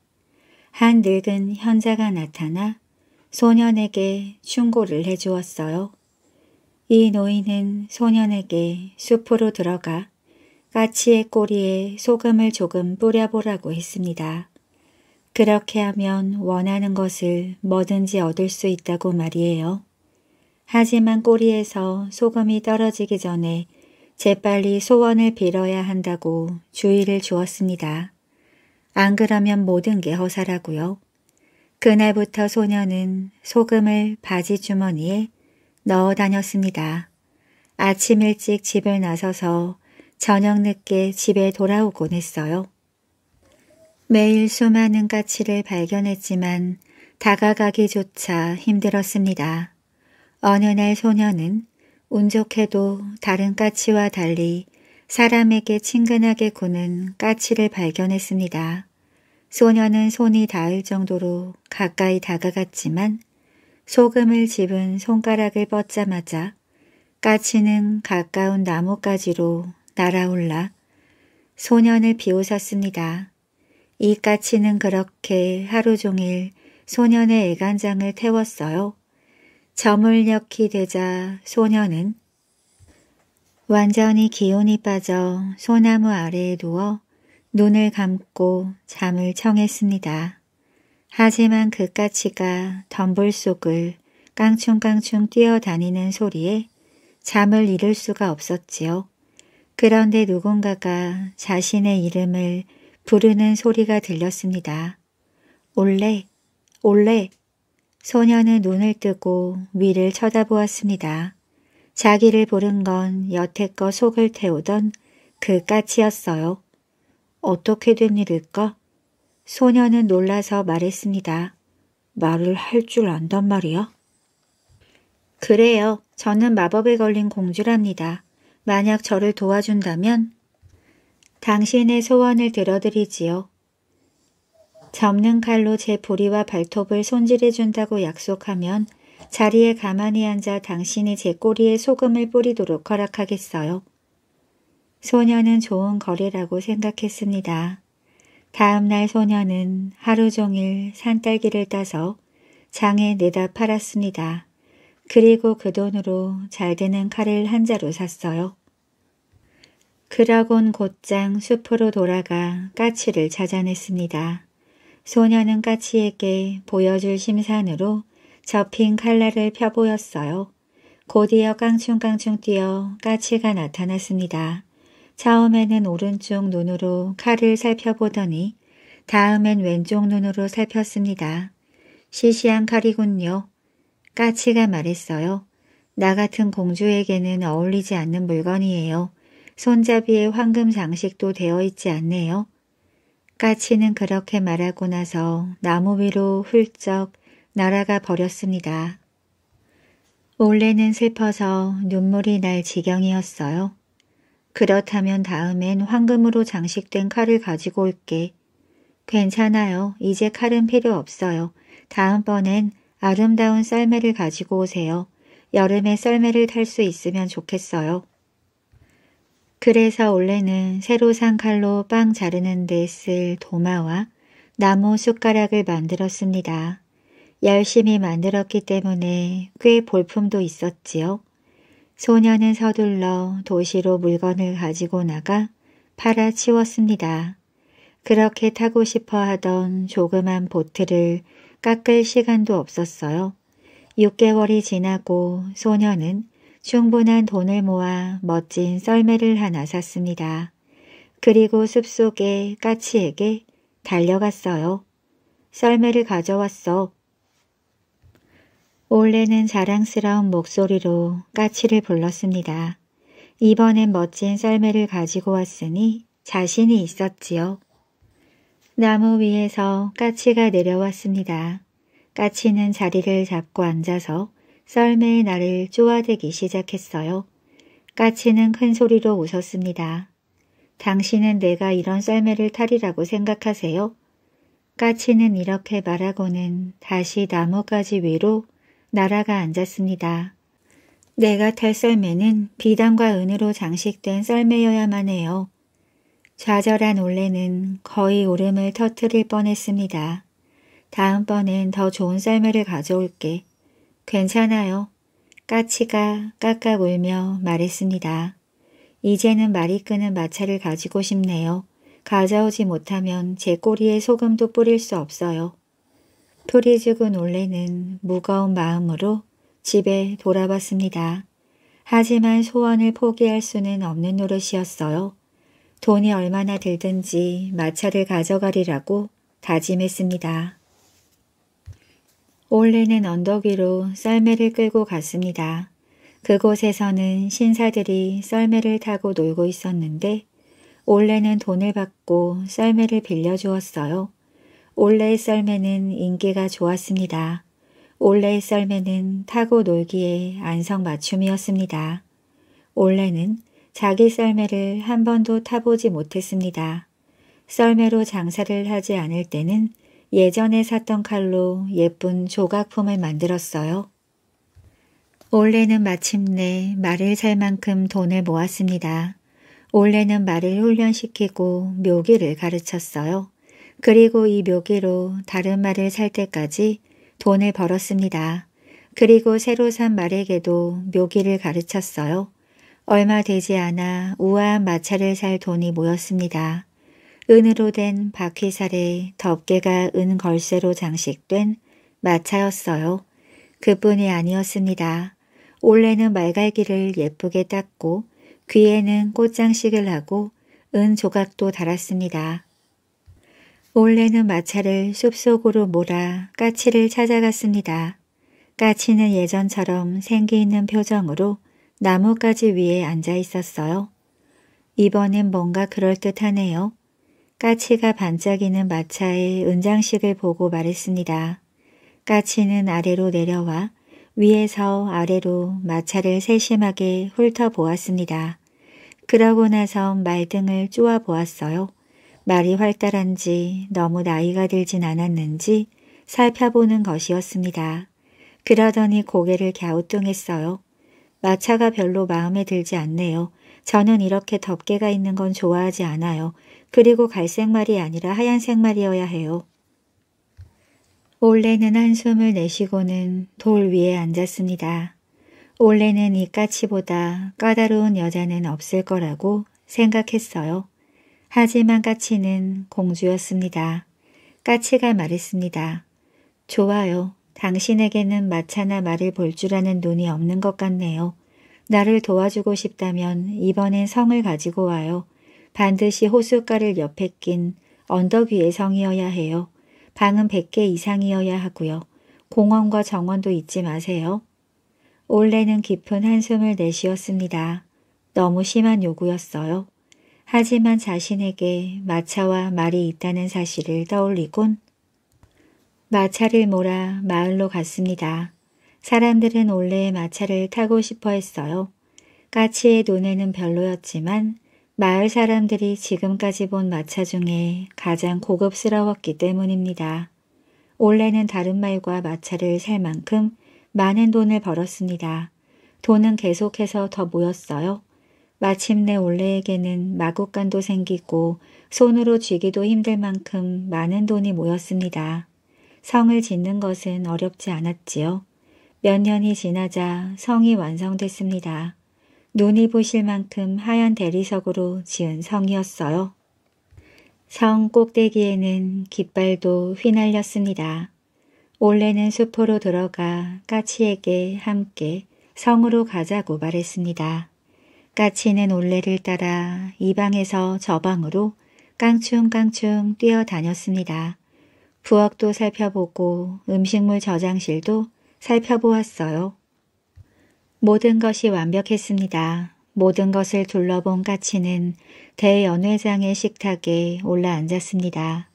한 늙은 현자가 나타나 소년에게 충고를 해주었어요. 이 노인은 소년에게 숲으로 들어가 까치의 꼬리에 소금을 조금 뿌려보라고 했습니다. 그렇게 하면 원하는 것을 뭐든지 얻을 수 있다고 말이에요. 하지만 꼬리에서 소금이 떨어지기 전에 재빨리 소원을 빌어야 한다고 주의를 주었습니다. 안 그러면 모든 게 허사라고요. 그날부터 소녀는 소금을 바지 주머니에 넣어 다녔습니다. 아침 일찍 집을 나서서 저녁 늦게 집에 돌아오곤 했어요. 매일 수많은 가치를 발견했지만 다가가기조차 힘들었습니다. 어느 날 소녀는 운 좋게도 다른 까치와 달리 사람에게 친근하게 구는 까치를 발견했습니다. 소녀는 손이 닿을 정도로 가까이 다가갔지만 소금을 집은 손가락을 뻗자마자 까치는 가까운 나뭇가지로 날아올라 소년을 비웃었습니다. 이 까치는 그렇게 하루 종일 소년의 애간장을 태웠어요. 점을 녘이 되자 소녀는 완전히 기운이 빠져 소나무 아래에 누워 눈을 감고 잠을 청했습니다. 하지만 그 까치가 덤불 속을 깡충깡충 뛰어다니는 소리에 잠을 이룰 수가 없었지요. 그런데 누군가가 자신의 이름을 부르는 소리가 들렸습니다. 올레, 올레 소녀는 눈을 뜨고 위를 쳐다보았습니다. 자기를 보는 건 여태껏 속을 태우던 그 까치였어요. 어떻게 된 일일까? 소녀는 놀라서 말했습니다. 말을 할 줄 안단 말이야? 그래요. 저는 마법에 걸린 공주랍니다. 만약 저를 도와준다면 당신의 소원을 들어드리지요. 접는 칼로 제보리와 발톱을 손질해 준다고 약속하면 자리에 가만히 앉아 당신이 제 꼬리에 소금을 뿌리도록 허락하겠어요. 소녀는 좋은 거리라고 생각했습니다. 다음 날 소녀는 하루 종일 산딸기를 따서 장에 내다 팔았습니다. 그리고 그 돈으로 잘 되는 칼을 한자로 샀어요. 그러곤 곧장 숲으로 돌아가 까치를 찾아냈습니다. 소녀는 까치에게 보여줄 심산으로 접힌 칼날을 펴보였어요. 곧이어 깡충깡충 뛰어 까치가 나타났습니다. 처음에는 오른쪽 눈으로 칼을 살펴보더니 다음엔 왼쪽 눈으로 살폈습니다. 시시한 칼이군요. 까치가 말했어요. 나 같은 공주에게는 어울리지 않는 물건이에요. 손잡이에 황금 장식도 되어 있지 않네요. 까치는 그렇게 말하고 나서 나무 위로 훌쩍 날아가 버렸습니다. 원래는 슬퍼서 눈물이 날 지경이었어요. 그렇다면 다음엔 황금으로 장식된 칼을 가지고 올게. 괜찮아요. 이제 칼은 필요 없어요. 다음번엔 아름다운 썰매를 가지고 오세요. 여름에 썰매를 탈 수 있으면 좋겠어요. 그래서 원래는 새로 산 칼로 빵 자르는 데 쓸 도마와 나무 숟가락을 만들었습니다. 열심히 만들었기 때문에 꽤 볼품도 있었지요. 소녀는 서둘러 도시로 물건을 가지고 나가 팔아치웠습니다. 그렇게 타고 싶어 하던 조그만 보트를 깎을 시간도 없었어요. 6개월이 지나고 소녀는 충분한 돈을 모아 멋진 썰매를 하나 샀습니다. 그리고 숲속에 까치에게 달려갔어요. 썰매를 가져왔어. 원래는 자랑스러운 목소리로 까치를 불렀습니다. 이번엔 멋진 썰매를 가지고 왔으니 자신이 있었지요. 나무 위에서 까치가 내려왔습니다. 까치는 자리를 잡고 앉아서 썰매의 나를 쪼아대기 시작했어요. 까치는 큰 소리로 웃었습니다. 당신은 내가 이런 썰매를 탈이라고 생각하세요? 까치는 이렇게 말하고는 다시 나뭇가지 위로 날아가 앉았습니다. 내가 탈 썰매는 비단과 은으로 장식된 썰매여야만 해요. 좌절한 올레는 거의 울음을 터트릴 뻔했습니다. 다음번엔 더 좋은 썰매를 가져올게. 괜찮아요. 까치가 까까 울며 말했습니다. 이제는 말이 끄는 마차를 가지고 싶네요. 가져오지 못하면 제 꼬리에 소금도 뿌릴 수 없어요. 풀이 죽은 올레는 무거운 마음으로 집에 돌아왔습니다. 하지만 소원을 포기할 수는 없는 노릇이었어요. 돈이 얼마나 들든지 마차를 가져가리라고 다짐했습니다. 올리는 언덕 위로 썰매를 끌고 갔습니다. 그곳에서는 신사들이 썰매를 타고 놀고 있었는데 올레는 돈을 받고 썰매를 빌려주었어요. 올레의 썰매는 인기가 좋았습니다. 올레의 썰매는 타고 놀기에 안성맞춤이었습니다. 올레는 자기 썰매를 한 번도 타보지 못했습니다. 썰매로 장사를 하지 않을 때는 예전에 샀던 칼로 예쁜 조각품을 만들었어요. 올해는 마침내 말을 살 만큼 돈을 모았습니다. 올해는 말을 훈련시키고 묘기를 가르쳤어요. 그리고 이 묘기로 다른 말을 살 때까지 돈을 벌었습니다. 그리고 새로 산 말에게도 묘기를 가르쳤어요. 얼마 되지 않아 우아한 마차를 살 돈이 모였습니다. 은으로 된 바퀴살에 덮개가 은걸쇠로 장식된 마차였어요. 그뿐이 아니었습니다. 원래는 말갈기를 예쁘게 닦고 귀에는 꽃장식을 하고 은 조각도 달았습니다. 원래는 마차를 숲속으로 몰아 까치를 찾아갔습니다. 까치는 예전처럼 생기 있는 표정으로 나뭇가지 위에 앉아 있었어요. 이번엔 뭔가 그럴듯하네요. 까치가 반짝이는 마차의 은장식을 보고 말했습니다. 까치는 아래로 내려와 위에서 아래로 마차를 세심하게 훑어보았습니다. 그러고 나서 말등을 쪼아보았어요. 말이 활달한지 너무 나이가 들진 않았는지 살펴보는 것이었습니다. 그러더니 고개를 갸우뚱했어요. 마차가 별로 마음에 들지 않네요. 저는 이렇게 덮개가 있는 건 좋아하지 않아요. 그리고 갈색말이 아니라 하얀색말이어야 해요. 올레는 한숨을 내쉬고는 돌 위에 앉았습니다. 올레는 이 까치보다 까다로운 여자는 없을 거라고 생각했어요. 하지만 까치는 공주였습니다. 까치가 말했습니다. 좋아요. 당신에게는 마차나 말을 볼 줄 아는 눈이 없는 것 같네요. 나를 도와주고 싶다면 이번엔 성을 가지고 와요. 반드시 호숫가를 옆에 낀 언덕 위의 성이어야 해요. 방은 100개 이상이어야 하고요. 공원과 정원도 잊지 마세요. 올레는 깊은 한숨을 내쉬었습니다. 너무 심한 요구였어요. 하지만 자신에게 마차와 말이 있다는 사실을 떠올리곤 마차를 몰아 마을로 갔습니다. 사람들은 올레의 마차를 타고 싶어 했어요. 까치의 눈에는 별로였지만 마을 사람들이 지금까지 본 마차 중에 가장 고급스러웠기 때문입니다. 원래는 다른 말과 마차를 살 만큼 많은 돈을 벌었습니다. 돈은 계속해서 더 모였어요. 마침내 올레에게는 마구간도 생기고 손으로 쥐기도 힘들 만큼 많은 돈이 모였습니다. 성을 짓는 것은 어렵지 않았지요. 몇 년이 지나자 성이 완성됐습니다. 눈이 부실 만큼 하얀 대리석으로 지은 성이었어요. 성 꼭대기에는 깃발도 휘날렸습니다. 올래는 수포로 들어가 까치에게 함께 성으로 가자고 말했습니다. 까치는 올레를 따라 이 방에서 저 방으로 깡충깡충 뛰어다녔습니다. 부엌도 살펴보고 음식물 저장실도 살펴보았어요. 모든 것이 완벽했습니다. 모든 것을 둘러본 까치는 대연회장의 식탁에 올라앉았습니다.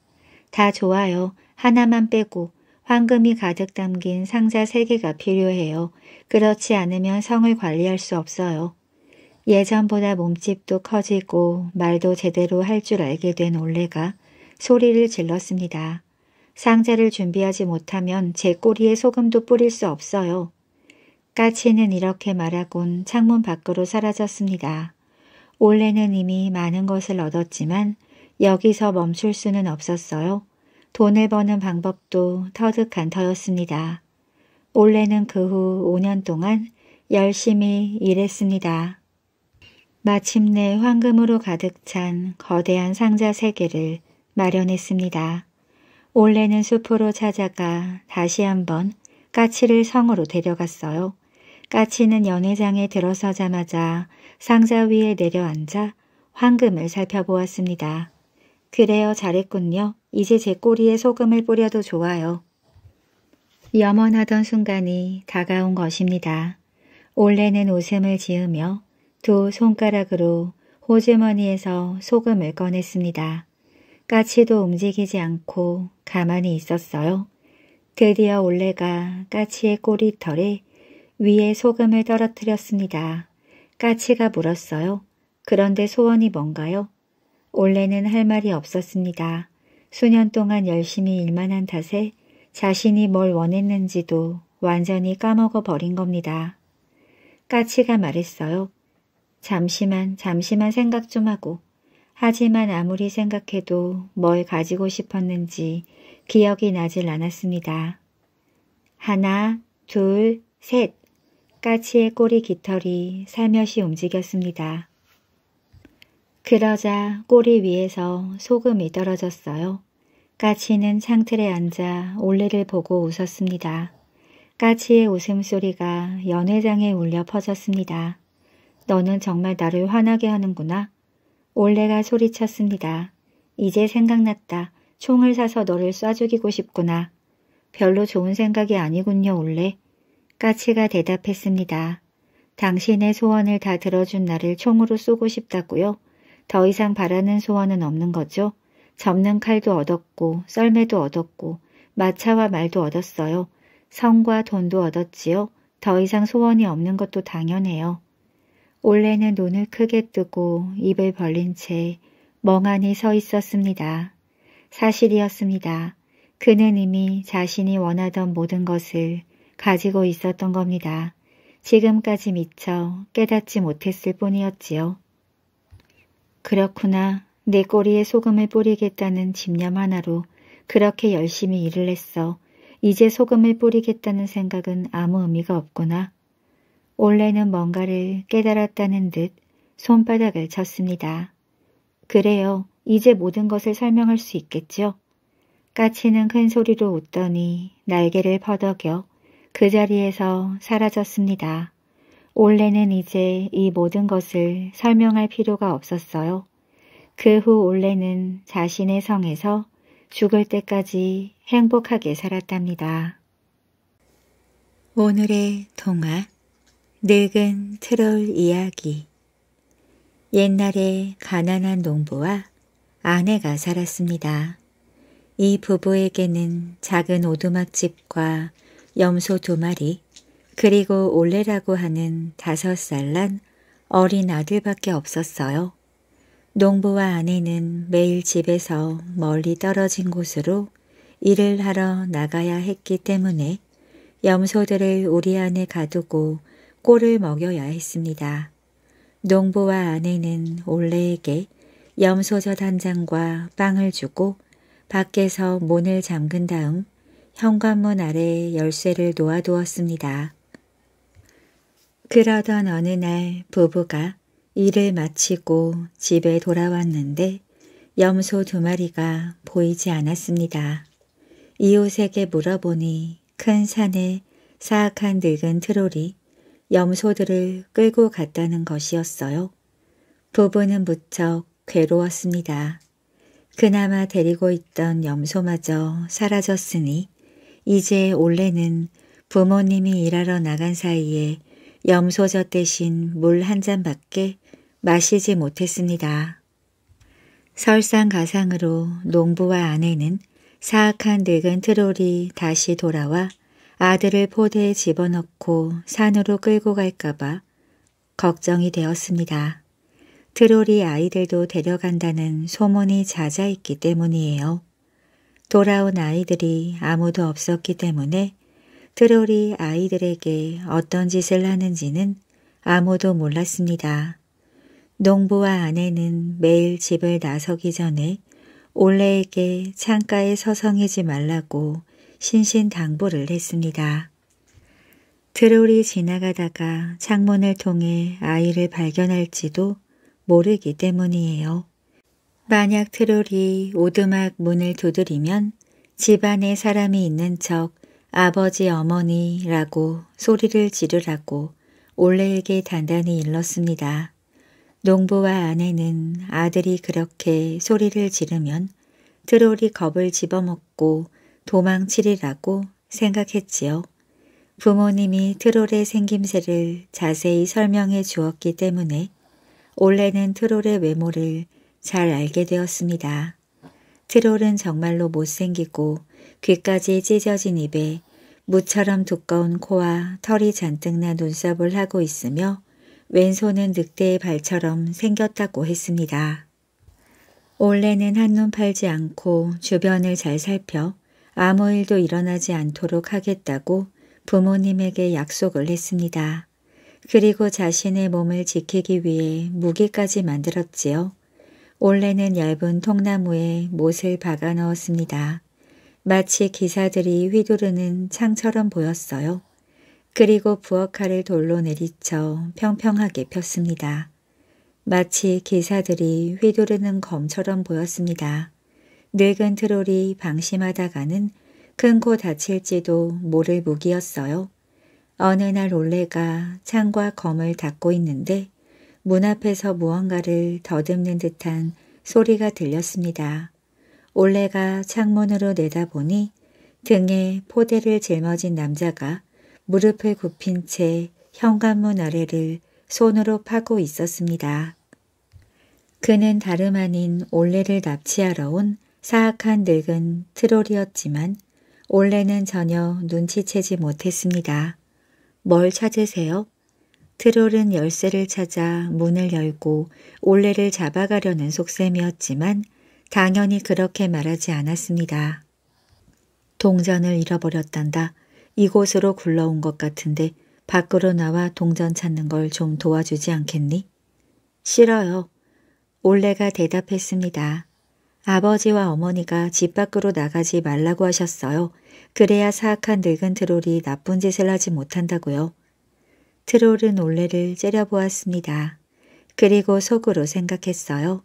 다 좋아요. 하나만 빼고 황금이 가득 담긴 상자 3개가 필요해요. 그렇지 않으면 성을 관리할 수 없어요. 예전보다 몸집도 커지고 말도 제대로 할 줄 알게 된 올레가 소리를 질렀습니다. 상자를 준비하지 못하면 제 꼬리에 소금도 뿌릴 수 없어요. 까치는 이렇게 말하곤 창문 밖으로 사라졌습니다. 올해는 이미 많은 것을 얻었지만 여기서 멈출 수는 없었어요. 돈을 버는 방법도 터득한 터였습니다. 올해는 그 후 5년 동안 열심히 일했습니다. 마침내 황금으로 가득 찬 거대한 상자 3개를 마련했습니다. 올레는 숲으로 찾아가 다시 한번 까치를 성으로 데려갔어요. 까치는 연회장에 들어서자마자 상자 위에 내려앉아 황금을 살펴보았습니다. 그래요 잘했군요. 이제 제 꼬리에 소금을 뿌려도 좋아요. 염원하던 순간이 다가온 것입니다. 올레는 웃음을 지으며 두 손가락으로 호주머니에서 소금을 꺼냈습니다. 까치도 움직이지 않고 가만히 있었어요. 드디어 올레가 까치의 꼬리털에 위에 소금을 떨어뜨렸습니다. 까치가 물었어요. 그런데 소원이 뭔가요? 원래는 할 말이 없었습니다. 수년 동안 열심히 일만 한 탓에 자신이 뭘 원했는지도 완전히 까먹어 버린 겁니다. 까치가 말했어요. 잠시만 잠시만 생각 좀 하고 하지만 아무리 생각해도 뭘 가지고 싶었는지 기억이 나질 않았습니다. 하나, 둘, 셋 까치의 꼬리 깃털이 살며시 움직였습니다. 그러자 꼬리 위에서 소금이 떨어졌어요. 까치는 창틀에 앉아 올레를 보고 웃었습니다. 까치의 웃음소리가 연회장에 울려 퍼졌습니다. 너는 정말 나를 화나게 하는구나. 올레가 소리쳤습니다. 이제 생각났다. 총을 사서 너를 쏴 죽이고 싶구나. 별로 좋은 생각이 아니군요, 올레. 까치가 대답했습니다. 당신의 소원을 다 들어준 나를 총으로 쏘고 싶다고요? 더 이상 바라는 소원은 없는 거죠? 접는 칼도 얻었고 썰매도 얻었고 마차와 말도 얻었어요. 성과 돈도 얻었지요. 더 이상 소원이 없는 것도 당연해요. 올레는 눈을 크게 뜨고 입을 벌린 채 멍하니 서 있었습니다. 사실이었습니다. 그는 이미 자신이 원하던 모든 것을 가지고 있었던 겁니다. 지금까지 미처 깨닫지 못했을 뿐이었지요. 그렇구나. 내 꼬리에 소금을 뿌리겠다는 집념 하나로 그렇게 열심히 일을 했어. 이제 소금을 뿌리겠다는 생각은 아무 의미가 없구나. 원래는 뭔가를 깨달았다는 듯 손바닥을 쳤습니다. 그래요. 이제 모든 것을 설명할 수 있겠죠? 까치는 큰 소리로 웃더니 날개를 퍼덕여 그 자리에서 사라졌습니다. 올레는 이제 이 모든 것을 설명할 필요가 없었어요. 그 후 올레는 자신의 성에서 죽을 때까지 행복하게 살았답니다. 오늘의 동화 늙은 트롤 이야기 옛날에 가난한 농부와 아내가 살았습니다. 이 부부에게는 작은 오두막집과 염소 두 마리, 그리고 올레라고 하는 다섯 살 난 어린 아들밖에 없었어요. 농부와 아내는 매일 집에서 멀리 떨어진 곳으로 일을 하러 나가야 했기 때문에 염소들을 우리 안에 가두고 꼴을 먹여야 했습니다. 농부와 아내는 올레에게 염소젓 한 장과 빵을 주고 밖에서 문을 잠근 다음 현관문 아래 열쇠를 놓아두었습니다. 그러던 어느 날 부부가 일을 마치고 집에 돌아왔는데 염소 두 마리가 보이지 않았습니다. 이웃에게 물어보니 큰 산에 사악한 늙은 트롤이 염소들을 끌고 갔다는 것이었어요. 부부는 무척 괴로웠습니다. 그나마 데리고 있던 염소마저 사라졌으니 이제 올해는 부모님이 일하러 나간 사이에 염소젓 대신 물 한 잔밖에 마시지 못했습니다. 설상가상으로 농부와 아내는 사악한 늙은 트롤이 다시 돌아와 아들을 포대에 집어넣고 산으로 끌고 갈까봐 걱정이 되었습니다. 트롤이 아이들도 데려간다는 소문이 잦아있기 때문이에요. 돌아온 아이들이 아무도 없었기 때문에 트롤이 아이들에게 어떤 짓을 하는지는 아무도 몰랐습니다. 농부와 아내는 매일 집을 나서기 전에 올레에게 창가에 서성이지 말라고 신신당부를 했습니다. 트롤이 지나가다가 창문을 통해 아이를 발견할지도 모르기 때문이에요. 만약 트롤이 오두막 문을 두드리면 집안에 사람이 있는 척 아버지 어머니라고 소리를 지르라고 올레에게 단단히 일렀습니다. 농부와 아내는 아들이 그렇게 소리를 지르면 트롤이 겁을 집어먹고 도망치리라고 생각했지요. 부모님이 트롤의 생김새를 자세히 설명해 주었기 때문에 올레는 트롤의 외모를 잘 알게 되었습니다. 트롤은 정말로 못생기고 귀까지 찢어진 입에 무처럼 두꺼운 코와 털이 잔뜩 나 눈썹을 하고 있으며 왼손은 늑대의 발처럼 생겼다고 했습니다. 올레는 한눈 팔지 않고 주변을 잘 살펴 아무 일도 일어나지 않도록 하겠다고 부모님에게 약속을 했습니다. 그리고 자신의 몸을 지키기 위해 무기까지 만들었지요. 올해는 얇은 통나무에 못을 박아 넣었습니다. 마치 기사들이 휘두르는 창처럼 보였어요. 그리고 부엌칼을 돌로 내리쳐 평평하게 폈습니다. 마치 기사들이 휘두르는 검처럼 보였습니다. 늙은 트롤이 방심하다가는 큰 코 다칠지도 모를 무기였어요. 어느 날 올레가 창과 검을 닫고 있는데 문 앞에서 무언가를 더듬는 듯한 소리가 들렸습니다. 올레가 창문으로 내다보니 등에 포대를 짊어진 남자가 무릎을 굽힌 채 현관문 아래를 손으로 파고 있었습니다. 그는 다름 아닌 올레를 납치하러 온 사악한 늙은 트롤이었지만 올레는 전혀 눈치채지 못했습니다. 뭘 찾으세요? 트롤은 열쇠를 찾아 문을 열고 올레를 잡아가려는 속셈이었지만 당연히 그렇게 말하지 않았습니다. 동전을 잃어버렸단다. 이곳으로 굴러온 것 같은데 밖으로 나와 동전 찾는 걸 좀 도와주지 않겠니? 싫어요. 올레가 대답했습니다. 아버지와 어머니가 집 밖으로 나가지 말라고 하셨어요. 그래야 사악한 늙은 트롤이 나쁜 짓을 하지 못한다고요. 트롤은 올레를 째려보았습니다. 그리고 속으로 생각했어요.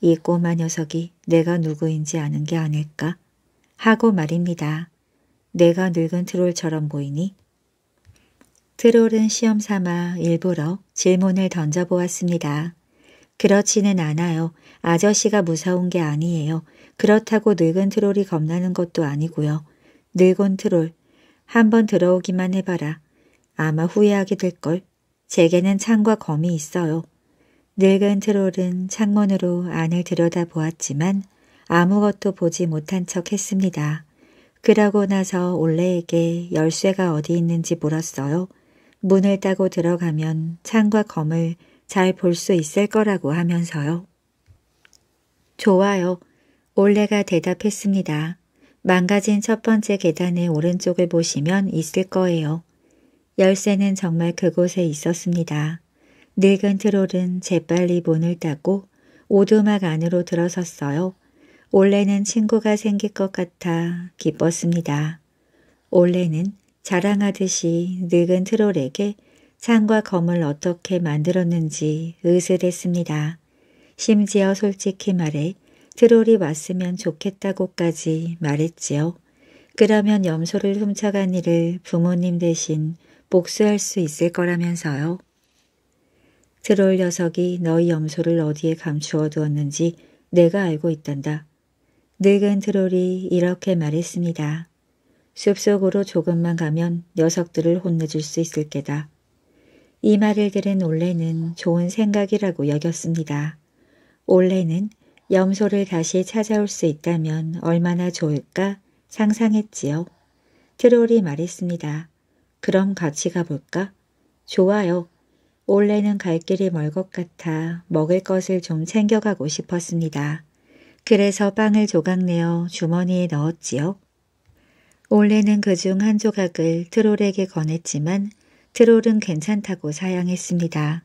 이 꼬마 녀석이 내가 누구인지 아는 게 아닐까? 하고 말입니다. 내가 늙은 트롤처럼 보이니? 트롤은 시험 삼아 일부러 질문을 던져보았습니다. 그렇지는 않아요. 아저씨가 무서운 게 아니에요. 그렇다고 늙은 트롤이 겁나는 것도 아니고요. 늙은 트롤, 한번 들어오기만 해봐라. 아마 후회하게 될걸. 제게는 창과 검이 있어요. 늙은 트롤은 창문으로 안을 들여다보았지만 아무것도 보지 못한 척 했습니다. 그러고 나서 올레에게 열쇠가 어디 있는지 물었어요. 문을 따고 들어가면 창과 검을 잘 볼 수 있을 거라고 하면서요. 좋아요. 올레가 대답했습니다. 망가진 첫 번째 계단의 오른쪽을 보시면 있을 거예요. 열쇠는 정말 그곳에 있었습니다. 늙은 트롤은 재빨리 문을 닫고 오두막 안으로 들어섰어요. 올레는 친구가 생길 것 같아 기뻤습니다. 올레는 자랑하듯이 늙은 트롤에게 창과 검을 어떻게 만들었는지 으슬했습니다 심지어 솔직히 말해 트롤이 왔으면 좋겠다고까지 말했지요. 그러면 염소를 훔쳐간 일을 부모님 대신 복수할 수 있을 거라면서요. 트롤 녀석이 너희 염소를 어디에 감추어 두었는지 내가 알고 있단다. 늙은 트롤이 이렇게 말했습니다. 숲속으로 조금만 가면 녀석들을 혼내줄 수 있을 게다. 이 말을 들은 올레는 좋은 생각이라고 여겼습니다. 올레는 염소를 다시 찾아올 수 있다면 얼마나 좋을까 상상했지요. 트롤이 말했습니다. 그럼 같이 가볼까? 좋아요. 올해는 갈 길이 멀 것 같아 먹을 것을 좀 챙겨가고 싶었습니다. 그래서 빵을 조각 내어 주머니에 넣었지요. 올해는 그 중 한 조각을 트롤에게 건했지만 트롤은 괜찮다고 사양했습니다.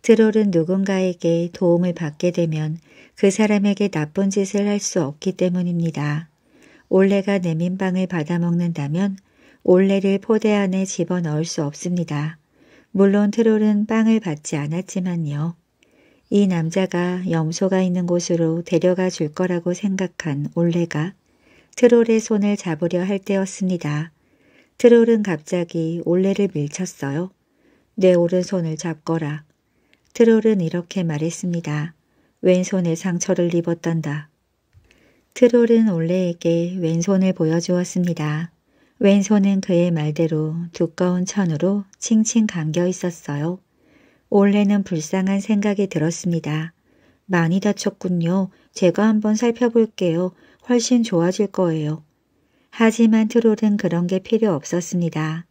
트롤은 누군가에게 도움을 받게 되면 그 사람에게 나쁜 짓을 할 수 없기 때문입니다. 올레가 내민빵을 받아먹는다면 올레를 포대 안에 집어넣을 수 없습니다. 물론 트롤은 빵을 받지 않았지만요. 이 남자가 염소가 있는 곳으로 데려가 줄 거라고 생각한 올레가 트롤의 손을 잡으려 할 때였습니다. 트롤은 갑자기 올레를 밀쳤어요. 내 오른손을 잡거라. 트롤은 이렇게 말했습니다. 왼손에 상처를 입었단다. 트롤은 올레에게 왼손을 보여주었습니다. 왼손은 그의 말대로 두꺼운 천으로 칭칭 감겨 있었어요. 올래는 불쌍한 생각이 들었습니다. 많이 다쳤군요. 제가 한번 살펴볼게요. 훨씬 좋아질 거예요. 하지만 트롤은 그런 게 필요 없었습니다.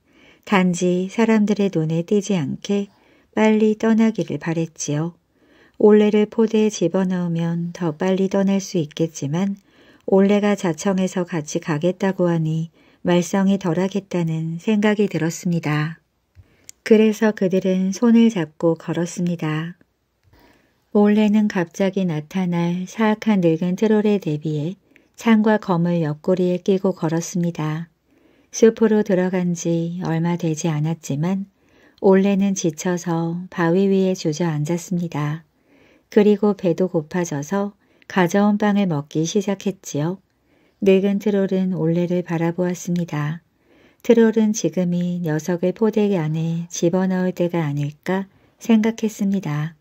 단지 사람들의 눈에 띄지 않게 빨리 떠나기를 바랬지요. 올레를 포대에 집어넣으면 더 빨리 떠날 수 있겠지만 올레가 자청해서 같이 가겠다고 하니 말썽이 덜하겠다는 생각이 들었습니다. 그래서 그들은 손을 잡고 걸었습니다. 올레는 갑자기 나타날 사악한 늙은 트롤에 대비해 창과 검을 옆구리에 끼고 걸었습니다. 숲으로 들어간 지 얼마 되지 않았지만 올레는 지쳐서 바위 위에 주저앉았습니다. 그리고 배도 고파져서 가져온 빵을 먹기 시작했지요. 늙은 트롤은 올레를 바라보았습니다. 트롤은 지금이 녀석을 포대 안에 집어넣을 때가 아닐까 생각했습니다.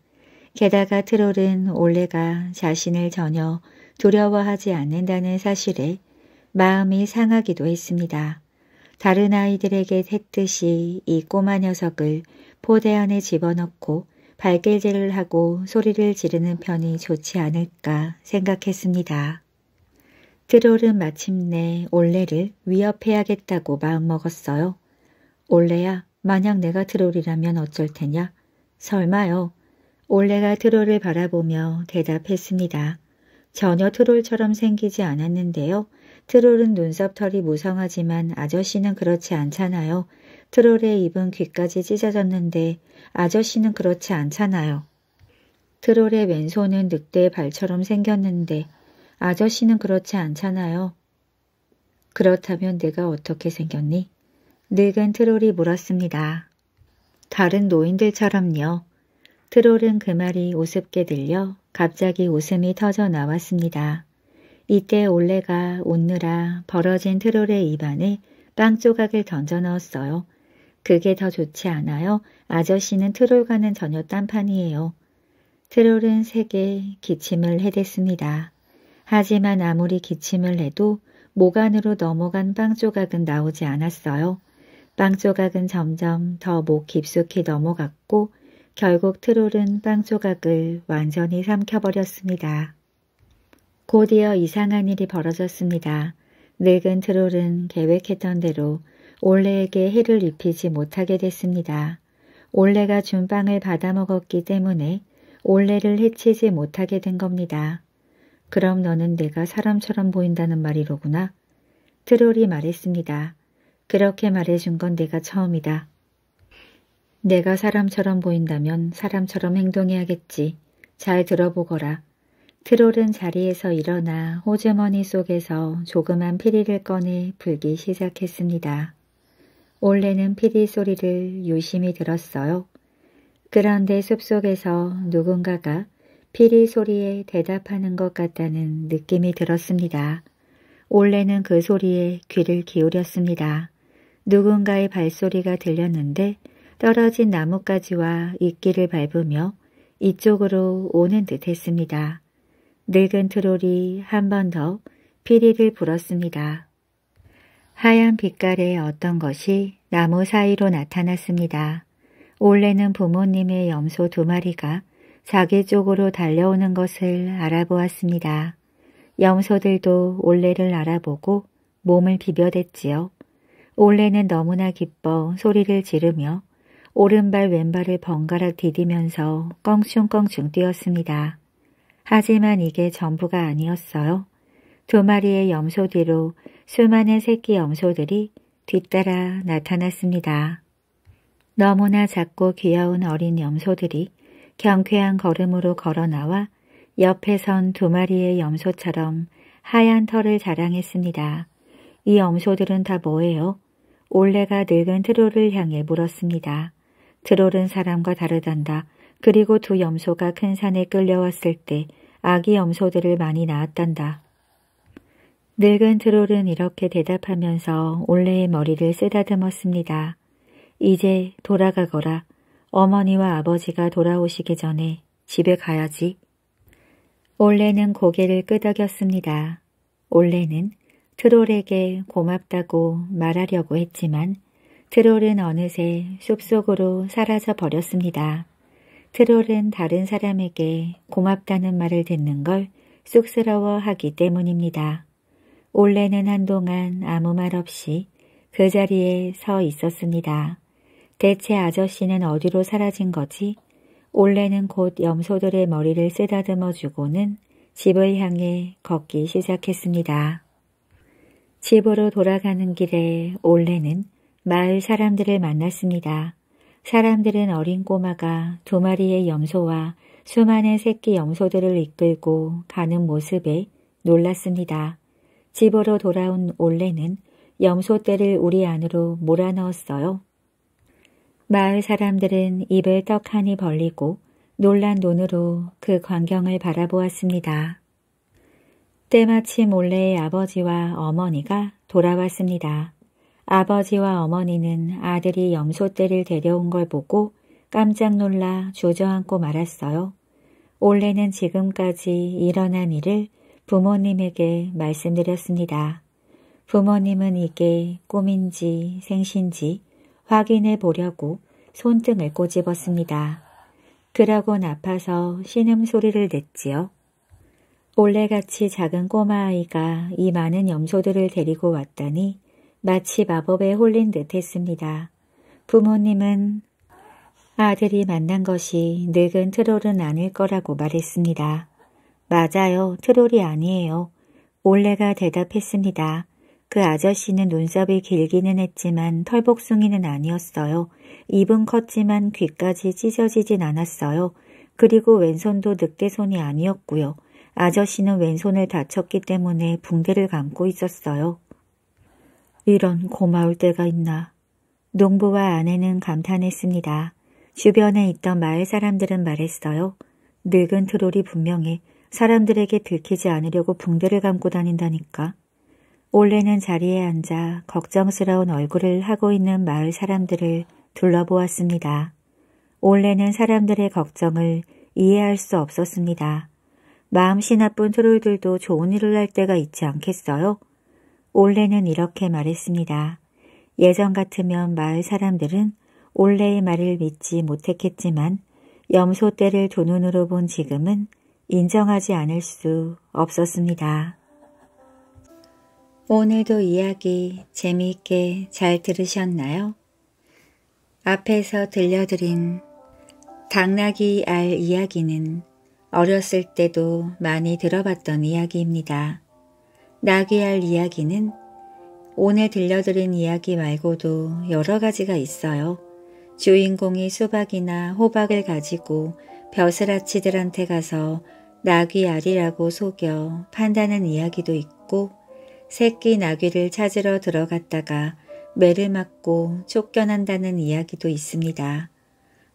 게다가 트롤은 올레가 자신을 전혀 두려워하지 않는다는 사실에 마음이 상하기도 했습니다. 다른 아이들에게 했듯이 이 꼬마 녀석을 포대 안에 집어넣고 발길질을 하고 소리를 지르는 편이 좋지 않을까 생각했습니다. 트롤은 마침내 올레를 위협해야겠다고 마음먹었어요. 올레야, 만약 내가 트롤이라면 어쩔 테냐? 설마요. 올레가 트롤을 바라보며 대답했습니다. 전혀 트롤처럼 생기지 않았는데요. 트롤은 눈썹털이 무성하지만 아저씨는 그렇지 않잖아요. 트롤의 입은 귀까지 찢어졌는데 아저씨는 그렇지 않잖아요. 트롤의 왼손은 늑대의 발처럼 생겼는데 아저씨는 그렇지 않잖아요. 그렇다면 내가 어떻게 생겼니? 늙은 트롤이 물었습니다. 다른 노인들처럼요. 트롤은 그 말이 우습게 들려 갑자기 웃음이 터져 나왔습니다. 이때 올레가 웃느라 벌어진 트롤의 입안에 빵 조각을 던져 넣었어요. 그게 더 좋지 않아요. 아저씨는 트롤과는 전혀 딴판이에요. 트롤은 세게 기침을 해댔습니다. 하지만 아무리 기침을 해도 목 안으로 넘어간 빵 조각은 나오지 않았어요. 빵 조각은 점점 더 목 깊숙이 넘어갔고 결국 트롤은 빵 조각을 완전히 삼켜버렸습니다. 곧이어 이상한 일이 벌어졌습니다. 늙은 트롤은 계획했던 대로 올레에게 해를 입히지 못하게 됐습니다. 올레가 준 빵을 받아먹었기 때문에 올레를 해치지 못하게 된 겁니다. 그럼 너는 내가 사람처럼 보인다는 말이로구나. 트롤이 말했습니다. 그렇게 말해준 건 내가 처음이다. 내가 사람처럼 보인다면 사람처럼 행동해야겠지. 잘 들어보거라. 트롤은 자리에서 일어나 호주머니 속에서 조그만 피리를 꺼내 불기 시작했습니다. 원래는 피리 소리를 유심히 들었어요. 그런데 숲속에서 누군가가 피리 소리에 대답하는 것 같다는 느낌이 들었습니다. 원래는 그 소리에 귀를 기울였습니다. 누군가의 발소리가 들렸는데 떨어진 나뭇가지와 이끼를 밟으며 이쪽으로 오는 듯 했습니다. 늙은 트롤이 한 번 더 피리를 불었습니다. 하얀 빛깔의 어떤 것이 나무 사이로 나타났습니다. 원래는 부모님의 염소 두 마리가 자기 쪽으로 달려오는 것을 알아보았습니다. 염소들도 올레를 알아보고 몸을 비벼댔지요. 올레는 너무나 기뻐 소리를 지르며 오른발 왼발을 번갈아 디디면서 껑충껑충 뛰었습니다. 하지만 이게 전부가 아니었어요. 두 마리의 염소 뒤로 수많은 새끼 염소들이 뒤따라 나타났습니다. 너무나 작고 귀여운 어린 염소들이 경쾌한 걸음으로 걸어 나와 옆에 선 두 마리의 염소처럼 하얀 털을 자랑했습니다. 이 염소들은 다 뭐예요? 올레가 늙은 트롤을 향해 물었습니다. 트롤은 사람과 다르단다. 그리고 두 염소가 큰 산에 끌려왔을 때 아기 염소들을 많이 낳았단다. 늙은 트롤은 이렇게 대답하면서 올레의 머리를 쓰다듬었습니다. 이제 돌아가거라. 어머니와 아버지가 돌아오시기 전에 집에 가야지. 올레는 고개를 끄덕였습니다. 올레는 트롤에게 고맙다고 말하려고 했지만 트롤은 어느새 숲속으로 사라져 버렸습니다. 트롤은 다른 사람에게 고맙다는 말을 듣는 걸 쑥스러워하기 때문입니다. 올레는 한동안 아무 말 없이 그 자리에 서 있었습니다. 대체 아저씨는 어디로 사라진 거지? 올레는 곧 염소들의 머리를 쓰다듬어 주고는 집을 향해 걷기 시작했습니다. 집으로 돌아가는 길에 올레는 마을 사람들을 만났습니다. 사람들은 어린 꼬마가 두 마리의 염소와 수많은 새끼 염소들을 이끌고 가는 모습에 놀랐습니다. 집으로 돌아온 올레는 염소떼를 우리 안으로 몰아넣었어요. 마을 사람들은 입을 떡하니 벌리고 놀란 눈으로 그 광경을 바라보았습니다. 때마침 올래의 아버지와 어머니가 돌아왔습니다. 아버지와 어머니는 아들이 염소떼를 데려온 걸 보고 깜짝 놀라 주저앉고 말았어요. 올레는 지금까지 일어난 일을 부모님에게 말씀드렸습니다. 부모님은 이게 꿈인지 생신지 확인해 보려고 손등을 꼬집었습니다. 그러곤 아파서 신음소리를 냈지요. 올레같이 작은 꼬마아이가 이 많은 염소들을 데리고 왔다니 마치 마법에 홀린 듯 했습니다. 부모님은 아들이 만난 것이 늙은 트롤은 아닐 거라고 말했습니다. 맞아요. 트롤이 아니에요. 올레가 대답했습니다. 그 아저씨는 눈썹이 길기는 했지만 털복숭이는 아니었어요. 입은 컸지만 귀까지 찢어지진 않았어요. 그리고 왼손도 늑대 손이 아니었고요. 아저씨는 왼손을 다쳤기 때문에 붕대를 감고 있었어요. 이런 고마울 때가 있나. 농부와 아내는 감탄했습니다. 주변에 있던 마을 사람들은 말했어요. 늙은 트롤이 분명히 사람들에게 들키지 않으려고 붕대를 감고 다닌다니까. 올레는 자리에 앉아 걱정스러운 얼굴을 하고 있는 마을 사람들을 둘러보았습니다. 올레는 사람들의 걱정을 이해할 수 없었습니다. 마음씨 나쁜 트롤들도 좋은 일을 할 때가 있지 않겠어요? 올레는 이렇게 말했습니다. 예전 같으면 마을 사람들은 올레의 말을 믿지 못했겠지만 염소 떼를 두 눈으로 본 지금은 인정하지 않을 수 없었습니다. 오늘도 이야기 재미있게 잘 들으셨나요? 앞에서 들려드린 당나귀 알 이야기는 어렸을 때도 많이 들어봤던 이야기입니다. 나귀 알 이야기는 오늘 들려드린 이야기 말고도 여러 가지가 있어요. 주인공이 수박이나 호박을 가지고 벼슬아치들한테 가서 나귀알이라고 속여 판다는 이야기도 있고 새끼 나귀를 찾으러 들어갔다가 매를 맞고 쫓겨난다는 이야기도 있습니다.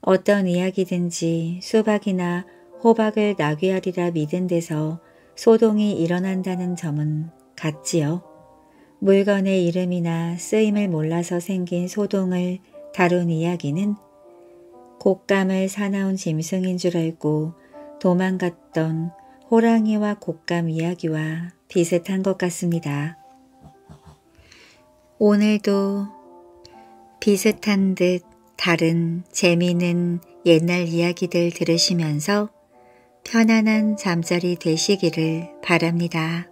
어떤 이야기든지 수박이나 호박을 나귀알이라 믿은 데서 소동이 일어난다는 점은 같지요. 물건의 이름이나 쓰임을 몰라서 생긴 소동을 다룬 이야기는 곶감을 사나운 짐승인 줄 알고 도망갔던 호랑이와 곶감 이야기와 비슷한 것 같습니다. 오늘도 비슷한 듯 다른 재미있는 옛날 이야기들 들으시면서 편안한 잠자리 되시기를 바랍니다.